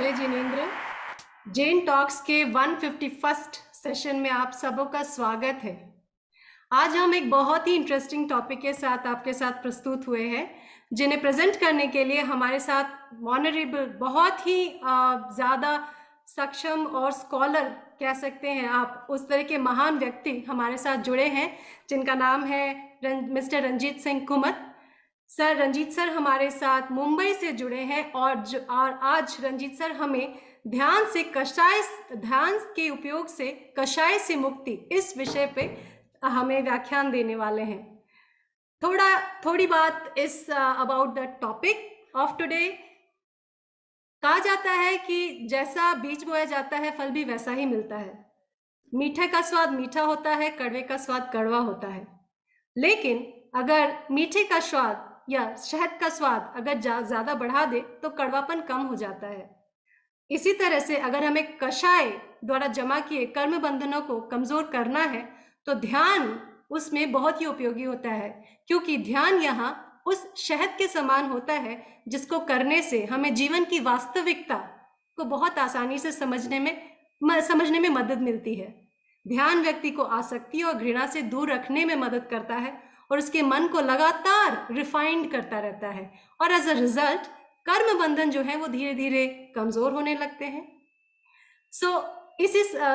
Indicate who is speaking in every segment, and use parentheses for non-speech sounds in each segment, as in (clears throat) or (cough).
Speaker 1: चले जिनेन्द्र जेन टॉक्स के first session में आप सबों का स्वागत है आज हम एक बहुत ही इंटरेस्टिंग टॉपिक के साथ आपके साथ प्रस्तुत हुए हैं जिन्हें प्रेजेंट करने के लिए हमारे साथ मॉनरेबल बहुत ही ज़्यादा सक्षम और स्कॉलर कह सकते हैं आप उस तरह के महान व्यक्ति हमारे साथ जुड़े हैं जिनका नाम है रं, mister Ranjit Singh Kumat sir Ranjit sir हमारे साथ मुंबई से जुड़े हैं और ज, और आज रंजीत सर हमें ध्यान से कषाय ध्यान के उपयोग से कषाय से मुक्ति इस विषय पे हमें व्याख्यान देने वाले हैं थोड़ा थोड़ी बात इस about the topic of today कहा जाता है कि जैसा बीज बोया जाता है फल भी वैसा ही मिलता है मीठे का स्वाद मीठा होता है कड़वे का स्वाद कड़वा होता है लेकिन अगर मीठे का स्वाद या शहद का स्वाद अगर ज़्यादा बढ़ा दे तो कड़वापन कम हो जाता है इसी तरह से अगर हमें कषाय द्वारा जमा किए कर्म बंधनों को कमज़ोर करना है तो ध्यान उसमें बहुत ही उपयोगी होता है क्योंकि ध्यान यहाँ उस शहद के समान होता है जिसको करने से हमें जीवन की वास्तविकता को बहुत आसानी से समझने में समझने में मदद मिलती है ध्यान व्यक्ति को आसक्ति और घृणा से दूर रखने में मदद करता है और उसके मन को लगातार रिफाइंड करता रहता है और एज अ रिजल्ट कर्म बंधन जो है वो धीरे धीरे कमजोर होने लगते हैं सो so, इस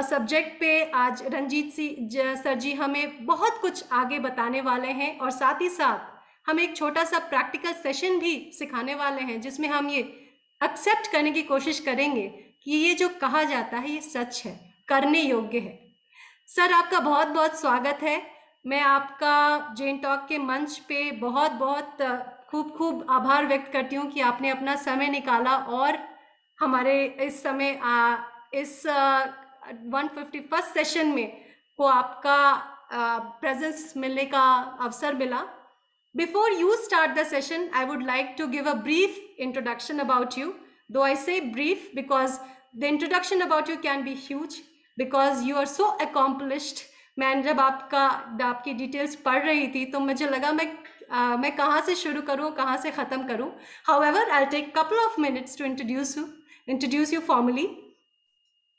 Speaker 1: सब्जेक्ट पे आज रंजीत सिंह सर जी हमें बहुत कुछ आगे बताने वाले हैं और साथ ही साथ हम एक छोटा सा प्रैक्टिकल सेशन भी सिखाने वाले हैं जिसमें हम ये एक्सेप्ट करने की कोशिश करेंगे कि ये जो कहा जाता है ये सच है करने योग्य है सर आपका बहुत बहुत स्वागत है मैं आपका जेन टॉक के मंच पे बहुत बहुत खूब खूब आभार व्यक्त करती हूँ कि आपने अपना समय निकाला और हमारे इस समय आ, इस वन फिफ्टी फर्स्ट सेशन में को आपका प्रेजेंस मिलने का अवसर मिला before you start the session I would like to give a brief introduction about you though I say brief because the introduction about you can be huge because you are so accomplished मैं जब आपका आपकी details पढ़ रही थी तो मुझे लगा मैं Uh, मैं कहाँ से शुरू करूँ कहाँ से ख़त्म करूँ however I take couple of minutes to introduce you introduce you formally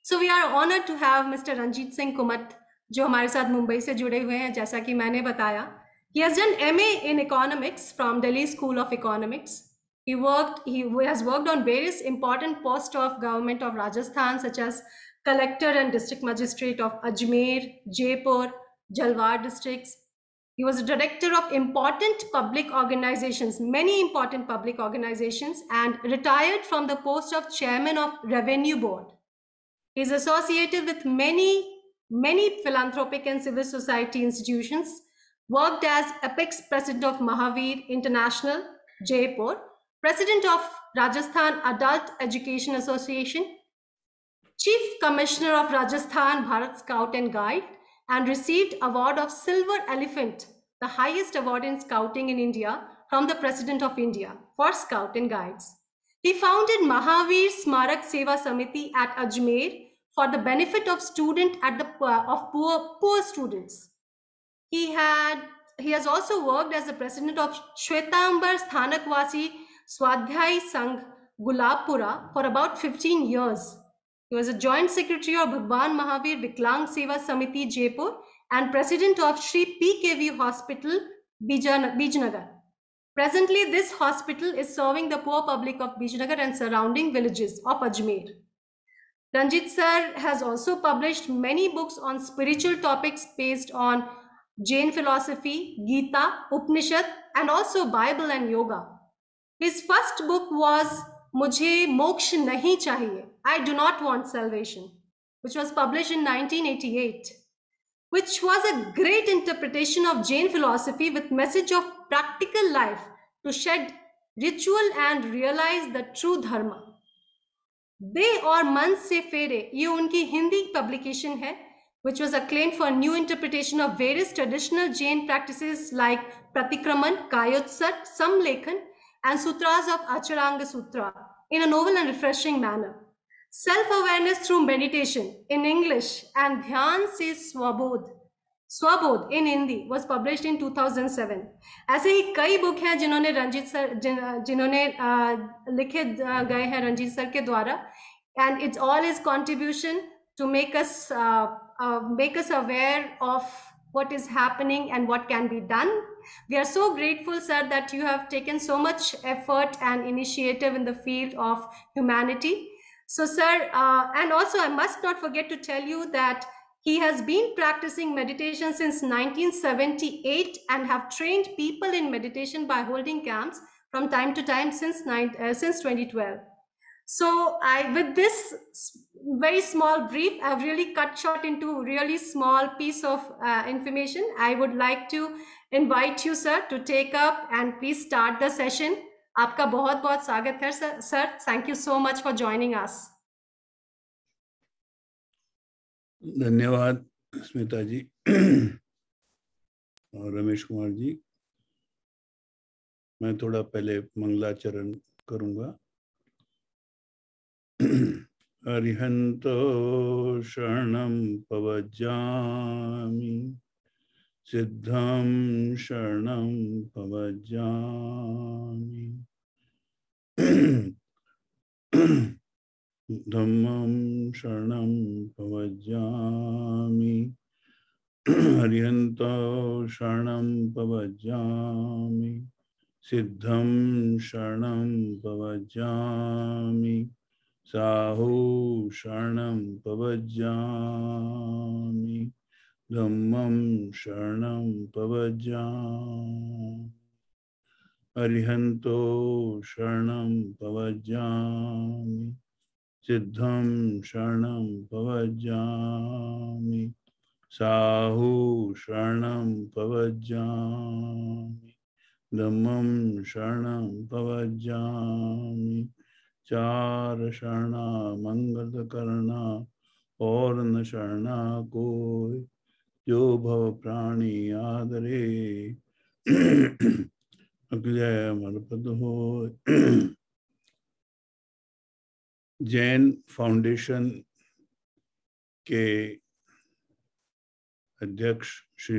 Speaker 1: so we are honour to have mister Ranjit Singh Kumat जो हमारे साथ मुंबई से जुड़े हुए हैं जैसा कि मैंने बताया he has done M A in economics from Delhi school of economics He worked. He has worked on various important posts of government of Rajasthan, such as collector and district magistrate of Ajmer, Jaipur, Jalwar districts. He was a director of important public organizations, many important public organizations, and retired from the post of chairman of Revenue Board. He is associated with many, many philanthropic and civil society institutions, worked as apex president of Mahavir International, Jaipur, president of Rajasthan Adult Education Association, Chief Commissioner of Rajasthan Bharat Scout and Guide and received award of Silver Elephant, the highest award in scouting in India from the President of India for Scout and Guides. He founded Mahavir Smarak Seva Samiti at Ajmer for the benefit of student at the uh, of poor poor students. He had he has also worked as the president of Shwetambar Sthanakvasi Swadhyay Sangh Gulabpura for about 15 years he was a joint secretary of Bhagwan Mahavir Viklang Seva Samiti Jaipur and president of Sri PKV Hospital, Bijnagar. Presently, this hospital is serving the poor public of Bijnagar and surrounding villages of Ajmer. Ranjit sir has also published many books on spiritual topics based on Jain philosophy, Gita, Upanishad, and also Bible and Yoga. His first book was मुझे मोक्ष नहीं चाहिए I do not want salvation which was publish in which was a great interpretation of Jain philosophy with message of practical life to shed ritual and realise the true dharma they और मन से फेरे ये उनकी हिंदी पब्लिकेशन है which was a claim for new interpretation of various traditional Jain practice like Pratikraman Kayotsav समलेखन and sutras of Acharanga Sutra in a novel and refreshing manner. Self awareness through meditation in English and Dhyan se Swabodh. Swabodh in Hindi was published in 2007. ऐसे ही कई book हैं जिन्होंने Ranjit sir जिन्होंने लिखे गए हैं के द्वारा and it's all his contribution to make us uh, uh, make us aware of what is happening and what can be done we are so grateful, sir, that you have taken so much effort and initiative in the field of humanity. So, sir, uh, and also I must not forget to tell you that he has been practicing meditation since 1978 and have trained people in meditation by holding camps from time to time since, nine, uh, since 2012. So I, with this very small brief, I've really cut short into really small piece of uh, information. I would like to invite you sir to take up and please start the session आपका बहुत बहुत स्वागत है sir thank you so much for joining us
Speaker 2: धन्यवाद स्मिता जी (clears throat) और रमेश कुमार जी मैं थोड़ा पहले मंगलाचरण करूंगा अरिहंतो (clears throat) शरणम पवजामी सिद्धं शरणं भवजामि धम्मं शरणं भवजामि हरिहन्तौ शरणं भवजामि सिद्धं शरणं भवजामि साहू शरणं भवजामि धम्मं शरणं पवज्या अरिहन्तो शरणं पवज्यामि सिद्धं शरणं पवज्यामि साहु शरणं पवज्यामि धम्मं शरणं पवज्यामि चार शरणा मंगल करना और न शरणा कोई जो भव प्राणी आदरे अग्रय मरपद हो जैन फाउंडेशन के अध्यक्ष श्री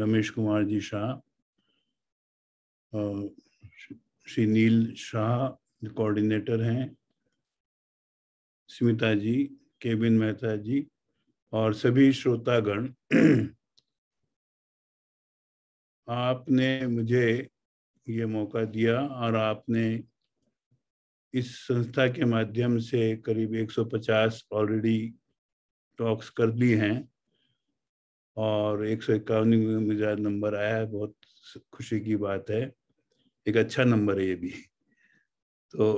Speaker 2: रमेश कुमार जी शाह श्री नील शाह कोऑर्डिनेटर हैं स्मिता जी केबिन मेहता जी और सभी श्रोतागण आपने मुझे ये मौका दिया और आपने इस संस्था के माध्यम से करीब 150 ऑलरेडी टॉक्स कर ली हैं और एक सौ इक्यावनवे मिजाज नंबर आया है बहुत खुशी की बात है एक अच्छा नंबर है ये भी तो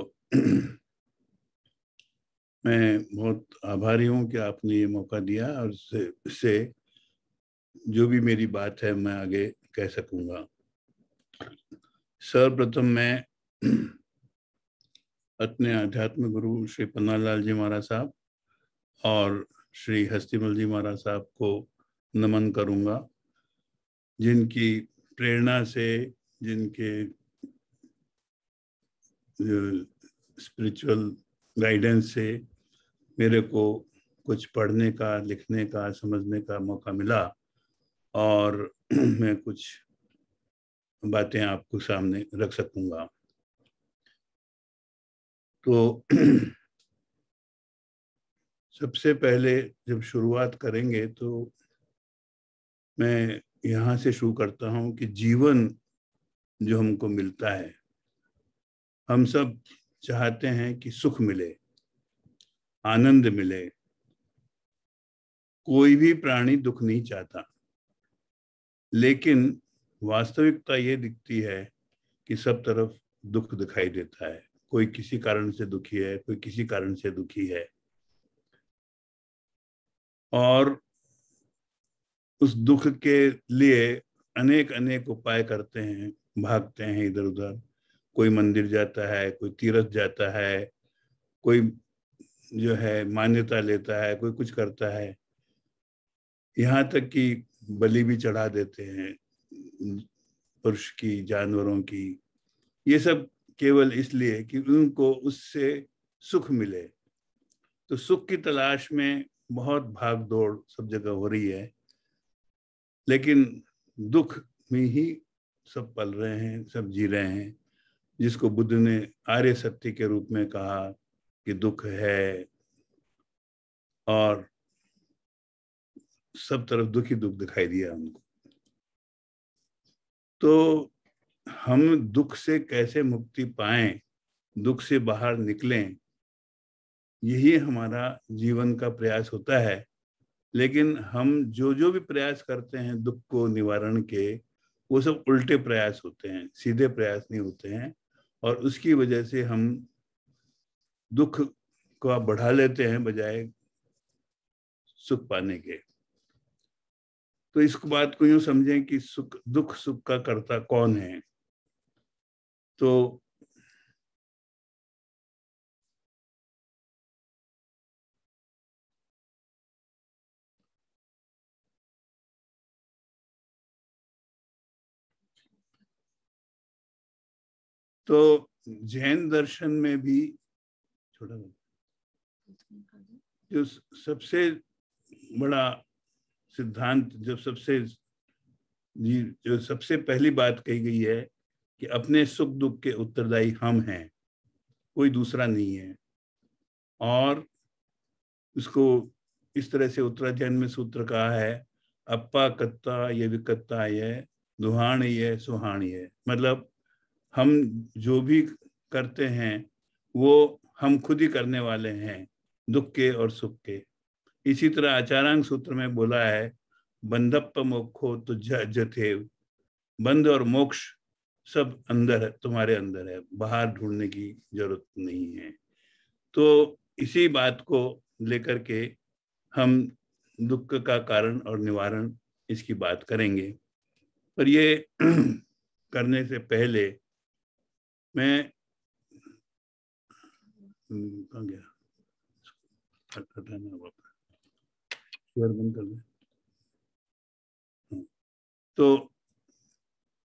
Speaker 2: मैं बहुत आभारी हूँ कि आपने ये मौका दिया और इससे से जो भी मेरी बात है मैं आगे कह सकूंगा सर्वप्रथम मैं अपने आध्यात्म गुरु श्री पन्नालाल जी महाराज साहब और श्री हस्तीमल जी महाराज साहब को नमन करूंगा जिनकी प्रेरणा से जिनके स्पिरिचुअल गाइडेंस से मेरे को कुछ पढ़ने का लिखने का समझने का मौका मिला और (clears throat) मैं कुछ बातें आपको सामने रख सकूंगा तो (clears throat) सबसे पहले जब शुरुआत करेंगे तो मैं यहाँ से शुरू करता हूँ कि जीवन जो हमको मिलता है हम सब चाहते हैं कि सुख मिले आनंद मिले कोई भी प्राणी दुख नहीं चाहता लेकिन वास्तविकता ये दिखती है कि सब तरफ दुख दिखाई देता है कोई किसी कारण से दुखी है कोई किसी कारण से दुखी है और उस दुख के लिए अनेक अनेक उपाय करते हैं भागते हैं इधर उधर कोई मंदिर जाता है कोई तीर्थ जाता है कोई जो है मान्यता लेता है कोई कुछ करता है यहाँ तक कि बलि भी चढ़ा देते हैं पुरुष की जानवरों की ये सब केवल इसलिए कि उनको उससे सुख मिले तो सुख की तलाश में बहुत भाग दौड़ सब जगह हो रही है लेकिन दुख में ही सब पल रहे हैं सब जी रहे हैं जिसको बुद्ध ने आर्य सत्य के रूप में कहा कि दुख है और सब तरफ दुख ही दुख दिखाई दिया हमको तो हम दुख से कैसे मुक्ति पाए दुख से बाहर निकलें यही हमारा जीवन का प्रयास होता है लेकिन हम जो जो भी प्रयास करते हैं दुख को निवारण के वो सब उल्टे प्रयास होते हैं सीधे प्रयास नहीं होते हैं और उसकी वजह से हम दुख को आप बढ़ा लेते हैं बजाय सुख पाने के तो इस बात को यूं समझें कि सुख दुख सुख का कर्ता कौन है तो तो जैन दर्शन में भी छोटा जो सबसे बड़ा सिद्धांत जो सबसे जो सबसे पहली बात कही गई है कि अपने सुख दुख के उत्तरदायी हम हैं कोई दूसरा नहीं है और इसको इस तरह से उत्तराध्यान में सूत्र कहा है अपा कत्ता ये विकत्ता ये दुहाण ये सुहाण ये मतलब हम जो भी करते हैं वो हम खुद ही करने वाले हैं दुख के और सुख के इसी तरह आचारांग सूत्र में बोला है बंधप मोक्षो तो जथे बंद और मोक्ष सब अंदर है तुम्हारे अंदर है बाहर ढूंढने की जरूरत नहीं है तो इसी बात को लेकर के हम दुख का कारण और निवारण इसकी बात करेंगे पर ये (clears throat) करने से पहले मैं कहाँ हम्म, गया शेयर बंद कर हाँ। तो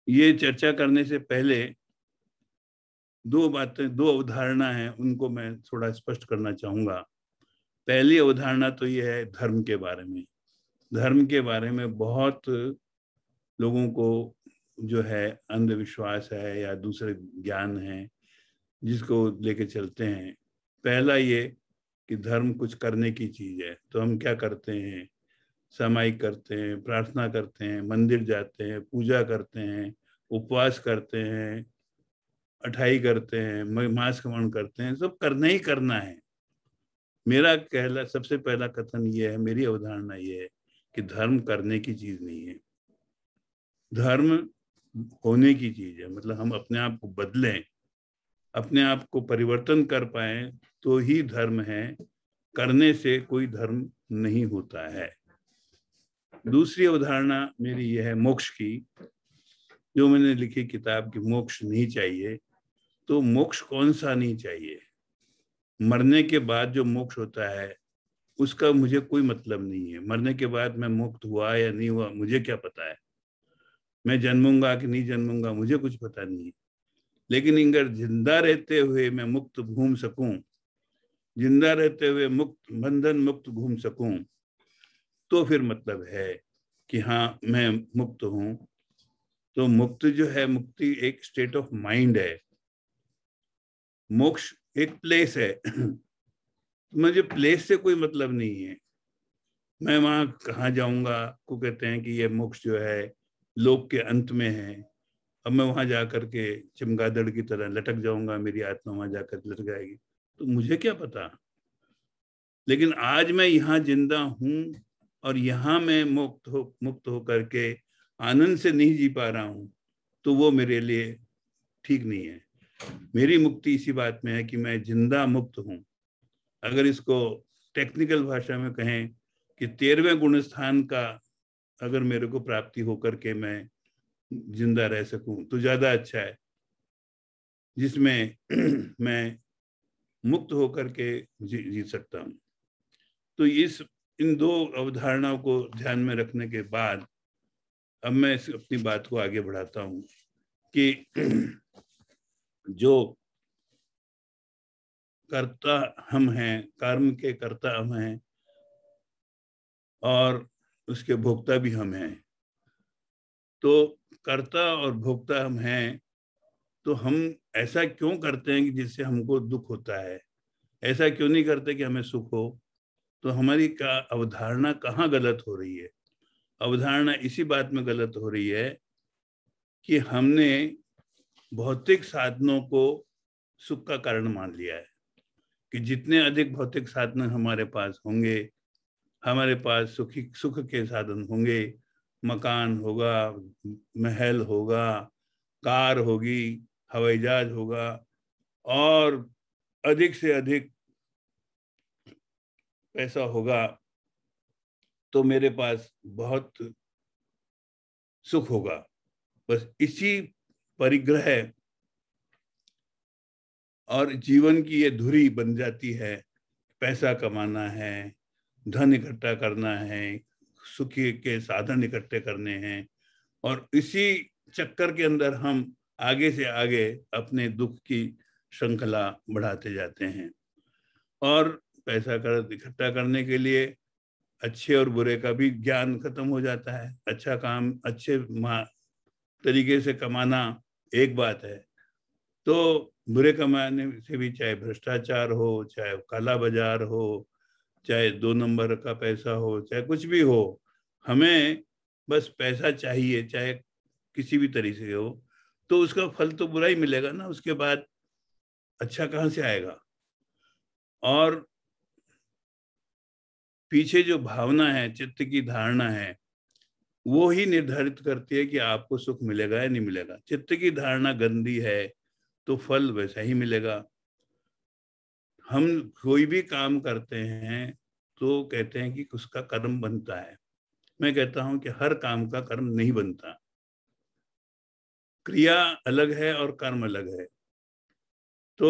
Speaker 2: ये चर्चा करने से पहले दो बातें दो अवधारणा हैं उनको मैं थोड़ा स्पष्ट करना चाहूंगा पहली अवधारणा तो ये है धर्म के बारे में धर्म के बारे में बहुत लोगों को जो है अंधविश्वास है या दूसरे ज्ञान है जिसको लेके चलते हैं पहला ये कि धर्म कुछ करने की चीज है तो हम क्या करते हैं समाई करते हैं प्रार्थना करते हैं मंदिर जाते हैं पूजा करते हैं उपवास करते हैं अठाई करते हैं मांस खमन करते हैं सब करना ही करना है मेरा कहला सबसे पहला कथन ये है मेरी अवधारणा ये है कि धर्म करने की चीज नहीं है धर्म होने की चीज है मतलब हम अपने आप को बदलें अपने आप को परिवर्तन कर पाए तो ही धर्म है करने से कोई धर्म नहीं होता है दूसरी अवधारणा मेरी यह है मोक्ष की जो मैंने लिखी किताब की मोक्ष नहीं चाहिए तो मोक्ष कौन सा नहीं चाहिए मरने के बाद जो मोक्ष होता है उसका मुझे कोई मतलब नहीं है मरने के बाद मैं मुक्त हुआ या नहीं हुआ मुझे क्या पता है मैं जन्मूंगा कि नहीं जन्मूंगा मुझे कुछ पता नहीं है लेकिन अगर जिंदा रहते हुए मैं मुक्त घूम सकूं जिंदा रहते हुए मुक्त बंधन मुक्त घूम सकूं तो फिर मतलब है कि हाँ मैं मुक्त हूं तो मुक्त जो है मुक्ति एक स्टेट ऑफ माइंड है मोक्ष एक प्लेस है (clears throat) मुझे प्लेस से कोई मतलब नहीं है मैं वहां कहा जाऊंगा को कहते हैं कि ये मोक्ष जो है लोक के अंत में है अब मैं वहां जाकर के चमगादड़ की तरह लटक जाऊंगा मेरी आत्मा वहां जाकर लटक जाएगी तो मुझे क्या पता लेकिन आज मैं यहाँ जिंदा हूं और यहाँ मैं मुक्त हो मुक्त होकर के आनंद से नहीं जी पा रहा हूं तो वो मेरे लिए ठीक नहीं है मेरी मुक्ति इसी बात में है कि मैं जिंदा मुक्त हूं अगर इसको टेक्निकल भाषा में कहें कि तेरहवें गुण स्थान का अगर मेरे को प्राप्ति होकर के मैं जिंदा रह सकूं तो ज्यादा अच्छा है जिसमें (clears throat) मैं मुक्त होकर के जी, जीत सकता हूँ तो इस इन दो अवधारणाओं को ध्यान में रखने के बाद अब मैं इस अपनी बात को आगे बढ़ाता हूँ कि (clears throat) जो कर्ता हम हैं कर्म के कर्ता हम हैं और उसके भोक्ता भी हम हैं तो कर्ता और भोक्ता हम हैं तो हम ऐसा क्यों करते हैं कि जिससे हमको दुख होता है ऐसा क्यों नहीं करते कि हमें सुख हो तो हमारी का अवधारणा कहाँ गलत हो रही है अवधारणा इसी बात में गलत हो रही है कि हमने भौतिक साधनों को सुख का कारण मान लिया है कि जितने अधिक भौतिक साधन हमारे पास होंगे हमारे पास सुखी सुख के साधन होंगे मकान होगा महल होगा कार होगी हवाई जहाज होगा और अधिक से अधिक पैसा होगा तो मेरे पास बहुत सुख होगा बस इसी परिग्रह और जीवन की ये धुरी बन जाती है पैसा कमाना है धन इकट्ठा करना है सुखी के साधन इकट्ठे करने हैं और इसी चक्कर के अंदर हम आगे से आगे अपने दुख की श्रृंखला बढ़ाते जाते हैं और पैसा कर इकट्ठा करने के लिए अच्छे और बुरे का भी ज्ञान खत्म हो जाता है अच्छा काम अच्छे तरीके से कमाना एक बात है तो बुरे कमाने से भी चाहे भ्रष्टाचार हो चाहे काला बाजार हो चाहे दो नंबर का पैसा हो चाहे कुछ भी हो हमें बस पैसा चाहिए चाहे किसी भी तरीके से हो तो उसका फल तो बुरा ही मिलेगा ना उसके बाद अच्छा कहाँ से आएगा और पीछे जो भावना है चित्त की धारणा है वो ही निर्धारित करती है कि आपको सुख मिलेगा या नहीं मिलेगा चित्त की धारणा गंदी है तो फल वैसा ही मिलेगा हम कोई भी काम करते हैं तो कहते हैं कि उसका कर्म बनता है मैं कहता हूं कि हर काम का कर्म नहीं बनता क्रिया अलग है और कर्म अलग है तो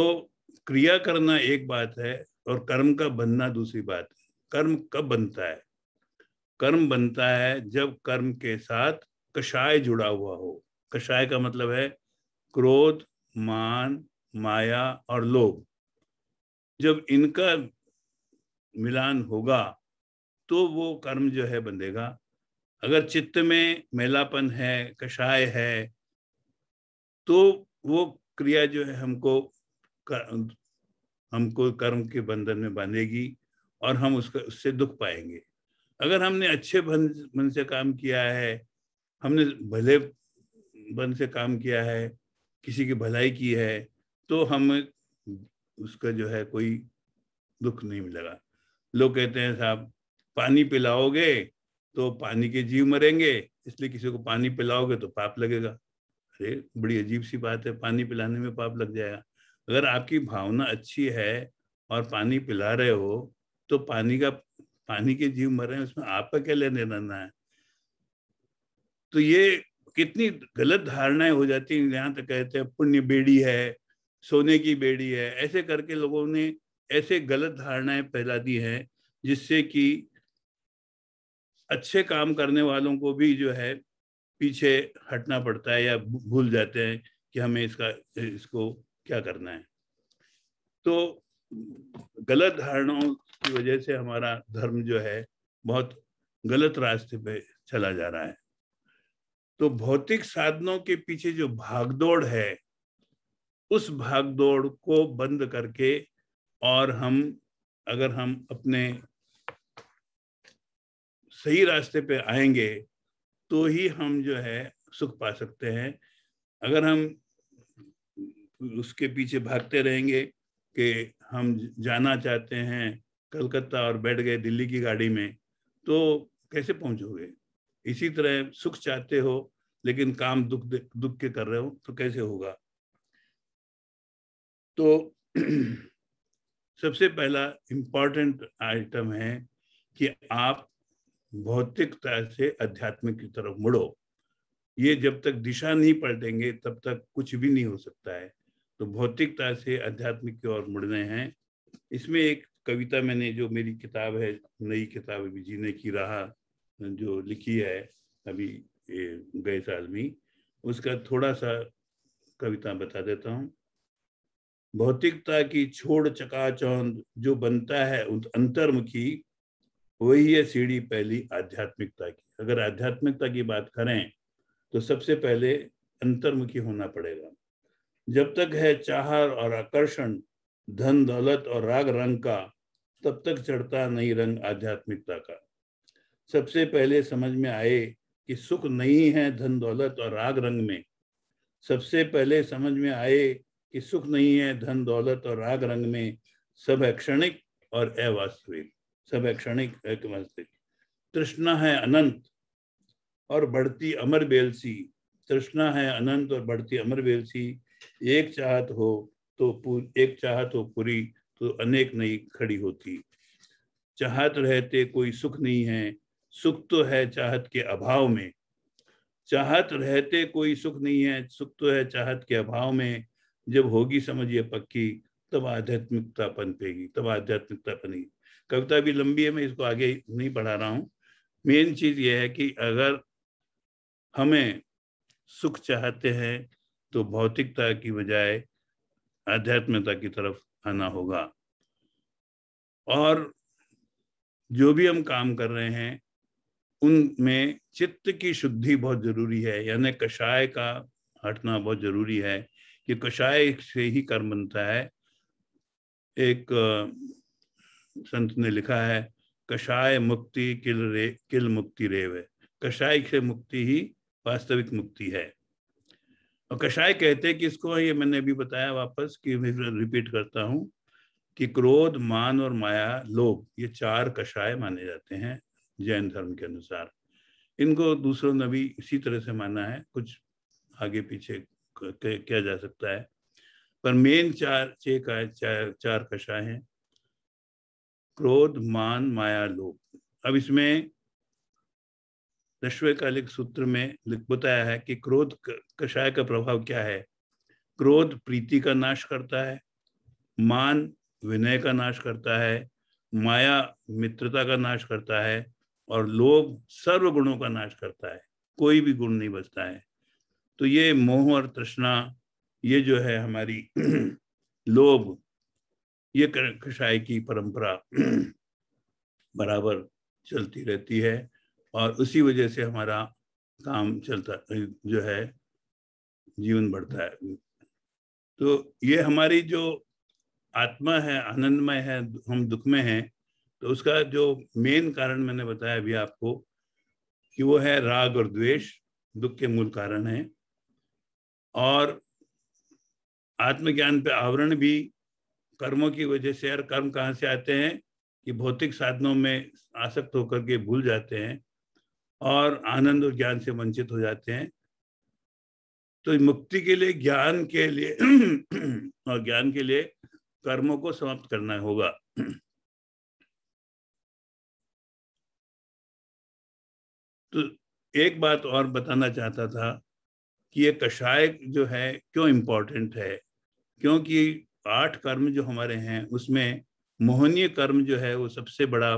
Speaker 2: क्रिया करना एक बात है और कर्म का बनना दूसरी बात है कर्म कब बनता है कर्म बनता है जब कर्म के साथ कषाय जुड़ा हुआ हो कषाय का मतलब है क्रोध मान माया और लोभ जब इनका मिलान होगा तो वो कर्म जो है बंधेगा अगर चित्त में मेलापन है कषाय है तो वो क्रिया जो है हमको कर, हमको कर्म के बंधन में बांधेगी और हम उसका उससे दुख पाएंगे अगर हमने अच्छे मन से काम किया है हमने भले मन से काम किया है किसी की भलाई की है तो हम उसका जो है कोई दुख नहीं मिलेगा लोग कहते हैं साहब पानी पिलाओगे तो पानी के जीव मरेंगे इसलिए किसी को पानी पिलाओगे तो पाप लगेगा से बड़ी अजीब सी बात है पानी पिलाने में पाप लग जाएगा अगर आपकी भावना अच्छी है और पानी पिला रहे हो तो पानी का पानी के जीव मर रहे हैं उसमें आपका क्या लेने देना है तो ये कितनी गलत धारणाएं हो जाती हैं यहाँ तक कहते हैं पुण्य बेड़ी है सोने की बेड़ी है ऐसे करके लोगों ने ऐसे गलत धारणाएं फैला दी हैं जिससे कि अच्छे काम करने वालों को भी जो है पीछे हटना पड़ता है या भूल जाते हैं कि हमें इसका इसको क्या करना है तो गलत धारणाओं की वजह से हमारा धर्म जो है बहुत गलत रास्ते पे चला जा रहा है तो भौतिक साधनों के पीछे जो भागदौड़ है उस भागदौड़ को बंद करके और हम अगर हम अपने सही रास्ते पे आएंगे तो ही हम जो है सुख पा सकते हैं अगर हम उसके पीछे भागते रहेंगे कि हम जाना चाहते हैं कलकत्ता और बैठ गए दिल्ली की गाड़ी में तो कैसे पहुंचोगे इसी तरह सुख चाहते हो लेकिन काम दुख दुख के कर रहे हो तो कैसे होगा तो (clears throat) सबसे पहला इम्पॉर्टेंट आइटम है कि आप भौतिकता से अध्यात्म की तरफ मुड़ो ये जब तक दिशा नहीं पलटेंगे तब तक कुछ भी नहीं हो सकता है तो भौतिकता से अध्यात्म की ओर मुड़ने हैं इसमें एक कविता मैंने जो मेरी किताब है नई किताब अभी जीने की राह जो लिखी है अभी गए साल में उसका थोड़ा सा कविता बता देता हूँ भौतिकता की छोड़ चकाचौंध जो बनता है अंतर्मुखी वही है सीढ़ी पहली आध्यात्मिकता की अगर आध्यात्मिकता की बात करें तो सबसे पहले अंतर्मुखी होना पड़ेगा जब तक है चाह और आकर्षण धन दौलत और राग रंग का तब तक चढ़ता नहीं रंग आध्यात्मिकता का सबसे पहले समझ में आए कि सुख नहीं है धन दौलत और राग रंग में सबसे पहले समझ में आए कि सुख नहीं है धन दौलत और राग रंग में सब है क्षणिक और अवास्तविक सब क्षणिक है तृष्णा है अनंत और बढ़ती अमर बेलसी तृष्णा है अनंत और बढ़ती अमर बेलसी एक चाहत हो तो एक चाहत हो पूरी तो अनेक नई खड़ी होती चाहत रहते कोई सुख नहीं है सुख तो है चाहत के अभाव में चाहत रहते कोई सुख नहीं है सुख तो है चाहत के अभाव में जब होगी समझिए पक्की तब आध्यात्मिकता पनपेगी तब आध्यात्मिकता पनी कविता भी लंबी है मैं इसको आगे नहीं पढ़ा रहा हूँ मेन चीज़ यह है कि अगर हमें सुख चाहते हैं तो भौतिकता की बजाय आध्यात्मिकता की तरफ आना होगा और जो भी हम काम कर रहे हैं उनमें चित्त की शुद्धि बहुत जरूरी है यानी कषाय का हटना बहुत जरूरी है कि कषाय से ही कर्म बनता है एक संत ने लिखा है कषाय मुक्ति किल रे किल मुक्ति रेव है कषाय से मुक्ति ही वास्तविक मुक्ति है और कषाय कहते हैं कि इसको ये मैंने अभी बताया वापस कि मैं रिपीट करता हूँ कि क्रोध मान और माया लोभ ये चार कषाय माने जाते हैं जैन धर्म के अनुसार इनको दूसरों ने भी इसी तरह से माना है कुछ आगे पीछे किया जा सकता है पर मेन चार छः का चार, चार कषाय हैं क्रोध मान माया लोभ अब इसमें रश्वकालिक सूत्र में बताया है कि क्रोध कषाय का प्रभाव क्या है क्रोध प्रीति का नाश करता है मान विनय का नाश करता है माया मित्रता का नाश करता है और लोभ सर्व गुणों का नाश करता है कोई भी गुण नहीं बचता है तो ये मोह और तृष्णा ये जो है हमारी (clears throat) लोभ ये कषाय की परंपरा (clears throat) बराबर चलती रहती है और उसी वजह से हमारा काम चलता जो है जीवन बढ़ता है तो ये हमारी जो आत्मा है आनंदमय है हम दुख में हैं तो उसका जो मेन कारण मैंने बताया अभी आपको कि वो है राग और द्वेष दुख के मूल कारण है और आत्मज्ञान पे आवरण भी कर्मों की वजह से यार कर्म कहाँ से आते हैं कि भौतिक साधनों में आसक्त होकर के भूल जाते हैं और आनंद और ज्ञान से वंचित हो जाते हैं तो मुक्ति के लिए ज्ञान के लिए (clears throat) और ज्ञान के लिए कर्मों को समाप्त करना होगा (clears throat) तो एक बात और बताना चाहता था कि ये कषाय जो है क्यों इम्पोर्टेंट है क्योंकि आठ कर्म जो हमारे हैं उसमें मोहनीय कर्म जो है वो सबसे बड़ा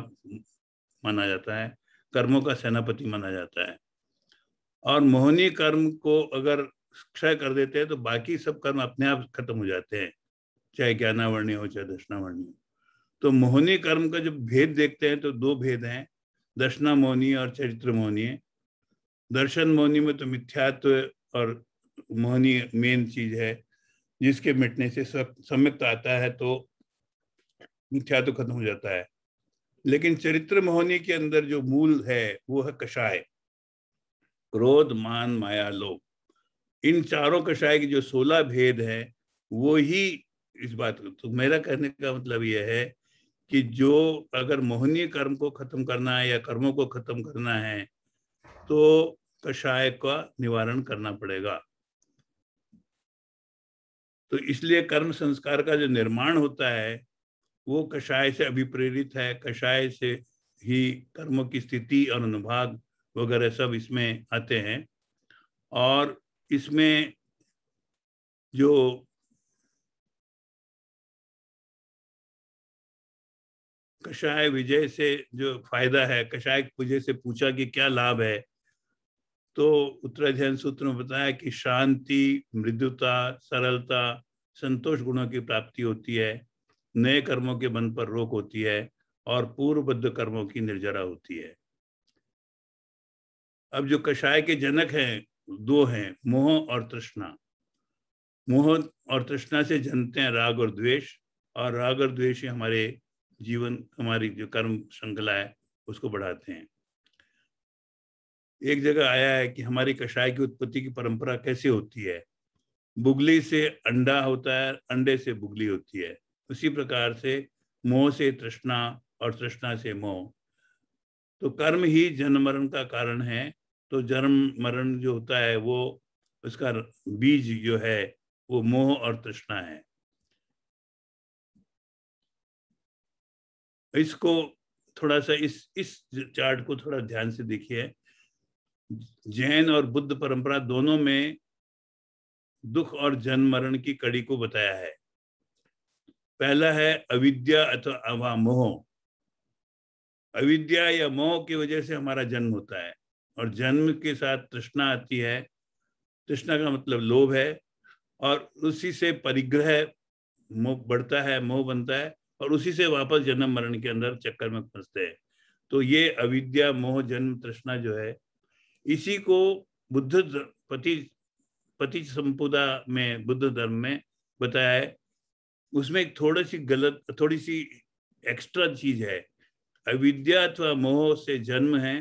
Speaker 2: माना जाता है कर्मों का सेनापति माना जाता है और मोहनीय कर्म को अगर क्षय कर देते हैं तो बाकी सब कर्म अपने आप खत्म हो जाते हैं चाहे ज्ञानावर्णी हो चाहे दक्षिणावर्णीय हो तो मोहनीय कर्म का जब भेद देखते हैं तो दो भेद हैं दक्षिणा मोहनी और चरित्र मोहनीय दर्शन मोहनी में तो मिथ्यात्व और मोहनी मेन चीज है जिसके मिटने से सम्यक तो आता है तो मिथ्या तो खत्म हो जाता है लेकिन चरित्र मोहनी के अंदर जो मूल है वो है कषाय क्रोध मान माया लोभ इन चारों कषाय के जो सोलह भेद हैं वो ही इस बात को तो मेरा कहने का मतलब यह है कि जो अगर मोहनीय कर्म को खत्म करना है या कर्मों को खत्म करना है तो कषाय का निवारण करना पड़ेगा तो इसलिए कर्म संस्कार का जो निर्माण होता है वो कषाय से अभिप्रेरित है कषाय से ही कर्म की स्थिति और अनुभाग वगैरह सब इसमें आते हैं और इसमें जो
Speaker 3: कषाय विजय से
Speaker 2: जो फायदा है कषाय विजय से पूछा कि क्या लाभ है तो उत्तराध्यायन सूत्र में बताया कि शांति मृदुता सरलता संतोष गुणों की प्राप्ति होती है नए कर्मों के मन पर रोक होती है और पूर्वबद्ध कर्मों की निर्जरा होती है अब जो कषाय के जनक हैं दो हैं मोह और तृष्णा मोह और तृष्णा से जनते हैं राग और द्वेष और राग और द्वेष हमारे जीवन हमारी जो कर्म श्रृंखला है उसको बढ़ाते हैं एक जगह आया है कि हमारी कषाय की उत्पत्ति की परंपरा कैसे होती है बुगली से अंडा होता है अंडे से बुगली होती है उसी प्रकार से मोह से तृष्णा और तृष्णा से मोह तो कर्म ही जन्म मरण का कारण है तो जन्म मरण जो होता है वो उसका बीज जो है वो मोह और तृष्णा है इसको थोड़ा सा इस इस चार्ट को थोड़ा ध्यान से देखिए जैन और बुद्ध परंपरा दोनों में दुख और जन्म मरण की कड़ी को बताया है पहला है अविद्या अथवा अवा मोह अविद्या या मोह की वजह से हमारा जन्म होता है और जन्म के साथ तृष्णा आती है तृष्णा का मतलब लोभ है और उसी से परिग्रह मोह बढ़ता है मोह बनता है और उसी से वापस जन्म मरण के अंदर चक्कर में फंसते हैं तो ये अविद्या मोह जन्म तृष्णा जो है इसी को बुद्ध पति पति संपदा में बुद्ध धर्म में बताया है उसमें एक थोड़ी सी गलत थोड़ी सी एक्स्ट्रा चीज है अविद्या अथवा मोह से जन्म है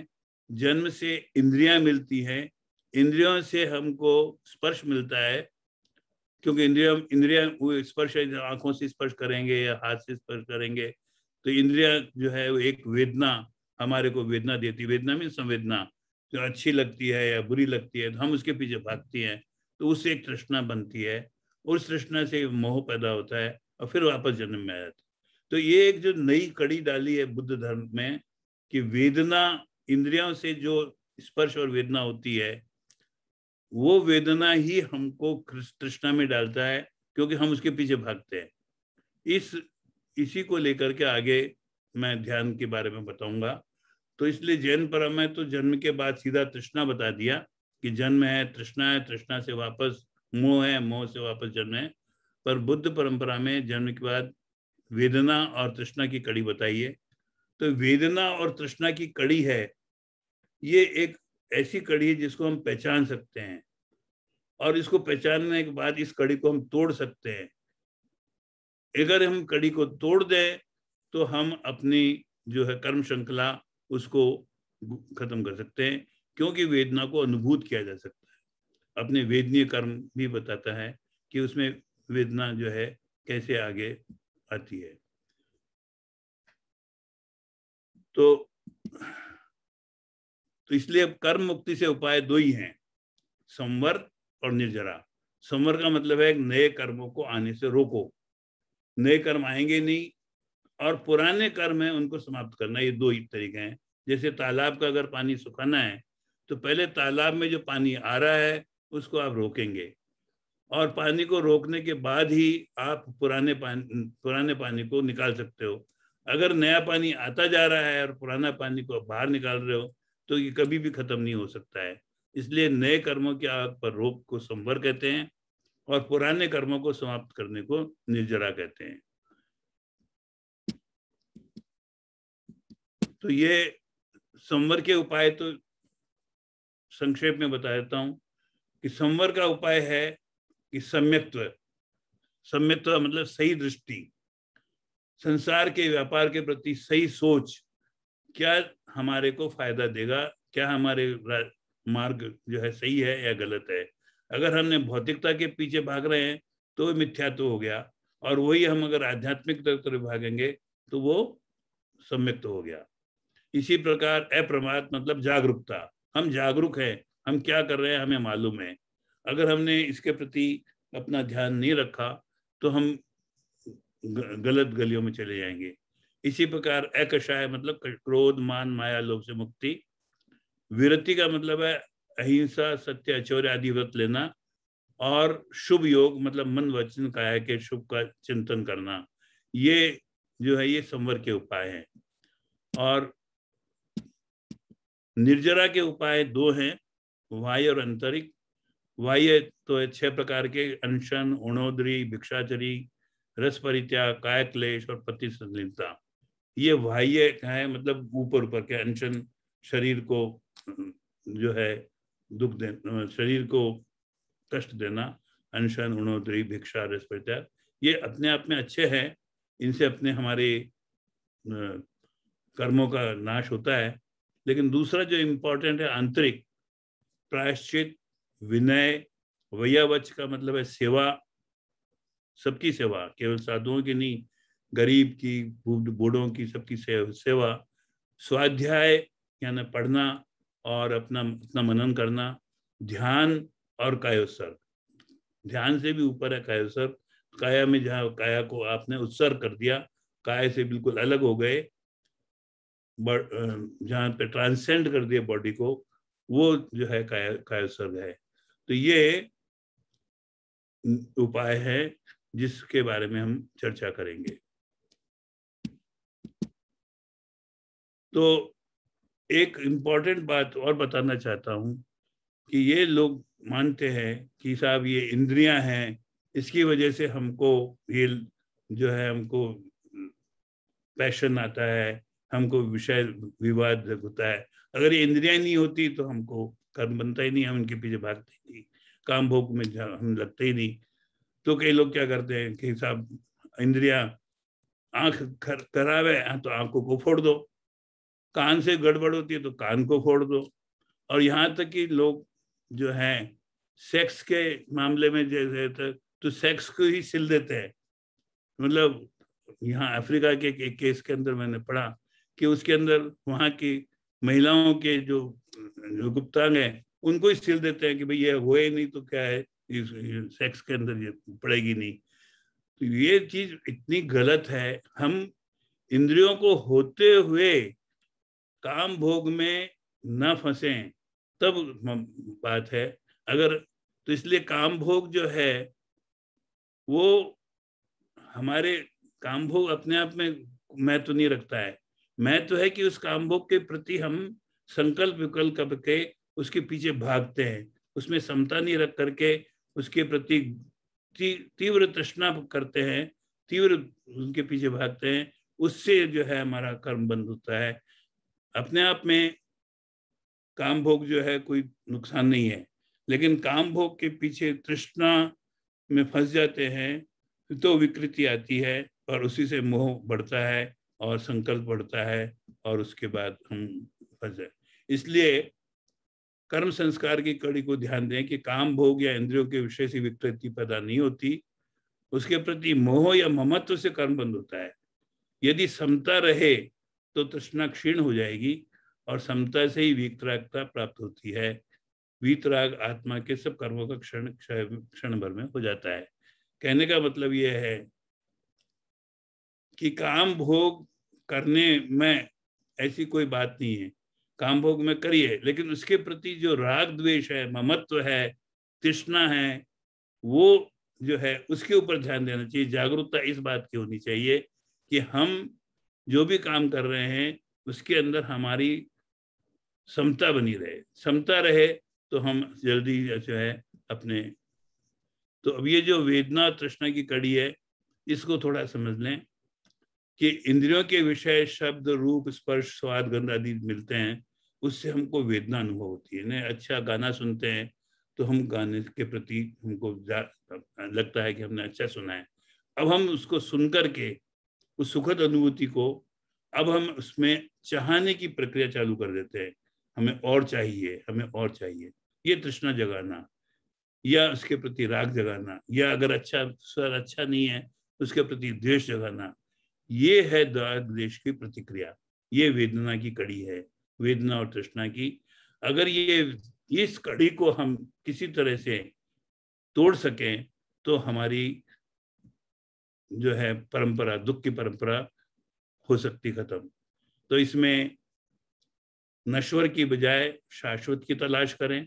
Speaker 2: जन्म से इंद्रियां मिलती हैं इंद्रियों से हमको स्पर्श मिलता है क्योंकि इंद्रिया इंद्रिया स्पर्श आंखों से स्पर्श करेंगे या हाथ से स्पर्श करेंगे तो इंद्रिया जो है वो एक वेदना हमारे को वेदना देती वेदना में संवेदना जो अच्छी लगती है या बुरी लगती है तो हम उसके पीछे भागती हैं तो उससे एक तृष्णा बनती है और उस तृष्णा से मोह पैदा होता है और फिर वापस जन्म में आ जाता है तो ये एक जो नई कड़ी डाली है बुद्ध धर्म में कि वेदना इंद्रियों से जो स्पर्श और वेदना होती है वो वेदना ही हमको तृष्णा में डालता है क्योंकि हम उसके पीछे भागते हैं इस इसी को लेकर के आगे मैं ध्यान के बारे में बताऊंगा तो इसलिए जैन परम है तो जन्म के बाद सीधा तृष्णा बता दिया कि जन्म है तृष्णा है तृष्णा से वापस मोह है मोह से वापस जन्म है पर बुद्ध परंपरा में जन्म के बाद वेदना और तृष्णा की कड़ी बताइए तो वेदना और तृष्णा की कड़ी है ये एक ऐसी कड़ी है जिसको हम पहचान सकते हैं और इसको पहचानने के बाद इस कड़ी को हम तोड़ सकते हैं अगर हम कड़ी को तोड़ दें तो हम अपनी जो है कर्म श्रृंखला उसको खत्म कर सकते हैं क्योंकि वेदना को अनुभूत किया जा सकता है अपने वेदनीय कर्म भी बताता है कि उसमें वेदना जो है कैसे आगे आती है तो तो इसलिए कर्म मुक्ति से उपाय दो ही हैं संवर और निर्जरा संवर का मतलब है नए कर्मों को आने से रोको नए कर्म आएंगे नहीं और पुराने कर्म है उनको समाप्त करना ये दो ही तरीके हैं जैसे तालाब का अगर पानी सुखाना है तो पहले तालाब में जो पानी आ रहा है उसको आप रोकेंगे और पानी को रोकने के बाद ही आप पुराने पानी पुराने पानी को निकाल सकते हो अगर नया पानी आता जा रहा है और पुराना पानी को बाहर निकाल रहे हो तो ये कभी भी खत्म नहीं हो सकता है इसलिए नए कर्मों के आग पर रोक को संवर कहते हैं और पुराने कर्मों को समाप्त करने को निर्जरा कहते हैं तो ये संवर के उपाय तो संक्षेप में बता देता हूं कि संवर का उपाय है कि सम्यक्त्व सम्यक्त्व मतलब सही दृष्टि संसार के व्यापार के प्रति सही सोच क्या हमारे को फायदा देगा क्या हमारे मार्ग जो है सही है या गलत है अगर हमने भौतिकता के पीछे भाग रहे हैं तो मिथ्यात्व तो हो गया और वही हम अगर आध्यात्मिक तरफ भागेंगे तो वो सम्यक्त हो गया इसी प्रकार अप्रमाद मतलब जागरूकता हम जागरूक हैं हम क्या कर रहे हैं हमें मालूम है अगर हमने इसके प्रति अपना ध्यान नहीं रखा तो हम गलत गलियों में चले जाएंगे इसी प्रकार अकषाय मतलब क्रोध मान माया लोभ से मुक्ति विरति का मतलब है अहिंसा सत्य अचौर्य आदि व्रत लेना और शुभ योग मतलब मन वचन काया के शुभ का चिंतन करना ये जो है ये संवर के उपाय हैं और निर्जरा के उपाय दो हैं वाय और अंतरिक वाय तो छह प्रकार के अनशन उणोदरी भिक्षाचरी रस परित्याग काय क्लेश और पति ये बाह्य है मतलब ऊपर ऊपर के अनशन शरीर को जो है दुख दे शरीर को कष्ट देना अनशन उणोदरी भिक्षा रस परित्याग ये अपने आप में अच्छे हैं इनसे अपने हमारे कर्मों का नाश होता है लेकिन दूसरा जो इम्पोर्टेंट है आंतरिक प्रायश्चित विनय वयावच का मतलब है सेवा सबकी सेवा केवल साधुओं की नहीं गरीब की बूढ़ों की सबकी सेवा स्वाध्याय यानी पढ़ना और अपना अपना मनन करना ध्यान और कायोत्सर्ग ध्यान से भी ऊपर है कायोत्सर्ग काया में जहाँ काया को आपने उत्सर्ग कर दिया काय से बिल्कुल अलग हो गए जहाँ पे ट्रांसेंड कर दिया बॉडी को वो जो है काय स्वर्ग है तो ये उपाय है जिसके बारे में हम चर्चा करेंगे तो एक इम्पॉर्टेंट बात और बताना चाहता हूँ कि ये लोग मानते हैं कि साहब ये इंद्रियां हैं इसकी वजह से हमको ये जो है हमको पैशन आता है हमको विषय विवाद होता है अगर ये इंद्रिया नहीं होती तो हमको कर्म बनता ही नहीं हम इनके पीछे भागते ही नहीं काम भोग में हम लगते ही नहीं तो कई लोग क्या करते हैं कि साहब इंद्रिया आंख खराब है हाँ तो आंखों को फोड़ दो कान से गड़बड़ होती है तो कान को फोड़ दो और यहाँ तक कि लोग जो हैं सेक्स के मामले में जैसे तो, तो सेक्स को ही सिल देते हैं मतलब यहाँ अफ्रीका के एक केस के अंदर मैंने पढ़ा कि उसके अंदर वहाँ की महिलाओं के जो जो गुप्तांग हैं उनको ही सिल देते हैं कि भाई ये हुए नहीं तो क्या है इस, इस सेक्स के अंदर ये पड़ेगी नहीं तो ये चीज इतनी गलत है हम इंद्रियों को होते हुए काम भोग में न फंसे तब बात है अगर तो इसलिए काम भोग जो है वो हमारे काम भोग अपने आप में महत्व तो नहीं रखता है महत्व तो है कि उस कामभोग के प्रति हम संकल्प विकल्प करके उसके पीछे भागते हैं उसमें समता नहीं रख करके उसके प्रति तीव्र तृष्णा करते हैं तीव्र उनके पीछे भागते हैं उससे जो है हमारा कर्म बंद होता है अपने आप में काम भोग जो है कोई नुकसान नहीं है लेकिन काम भोग के पीछे तृष्णा में फंस जाते हैं तो विकृति आती है और उसी से मोह बढ़ता है और संकल्प बढ़ता है और उसके बाद हम फंस जाए इसलिए कर्म संस्कार की कड़ी को ध्यान दें कि काम भोग या इंद्रियों के विषय से विकृति पैदा नहीं होती उसके प्रति मोह या ममत्व से कर्म बंद होता है यदि समता रहे तो तृष्णा क्षीण हो जाएगी और समता से ही वीतरागता प्राप्त होती है वीतराग आत्मा के सब कर्मों का क्षण क्षण भर में हो जाता है कहने का मतलब यह है कि काम भोग करने में ऐसी कोई बात नहीं है काम भोग में करिए लेकिन उसके प्रति जो राग द्वेष है ममत्व है तृष्णा है वो जो है उसके ऊपर ध्यान देना चाहिए जागरूकता इस बात की होनी चाहिए कि हम जो भी काम कर रहे हैं उसके अंदर हमारी समता बनी रहे समता रहे तो हम जल्दी जो है अपने तो अब ये जो वेदना तृष्णा की कड़ी है इसको थोड़ा समझ लें कि इंद्रियों के विषय शब्द रूप स्पर्श स्वाद गंध आदि मिलते हैं उससे हमको वेदना अनुभव होती है ना अच्छा गाना सुनते हैं तो हम गाने के प्रति हमको लगता है कि हमने अच्छा सुना है अब हम उसको सुन के उस सुखद अनुभूति को अब हम उसमें चाहने की प्रक्रिया चालू कर देते हैं हमें और चाहिए हमें और चाहिए ये तृष्णा जगाना या उसके प्रति राग जगाना या अगर अच्छा स्वर अच्छा नहीं है उसके प्रति द्वेष जगाना ये है देश की प्रतिक्रिया ये वेदना की कड़ी है वेदना और तृष्णा की अगर ये इस कड़ी को हम किसी तरह से तोड़ सकें तो हमारी जो है परंपरा दुख की परंपरा हो सकती खत्म तो इसमें नश्वर की बजाय शाश्वत की तलाश करें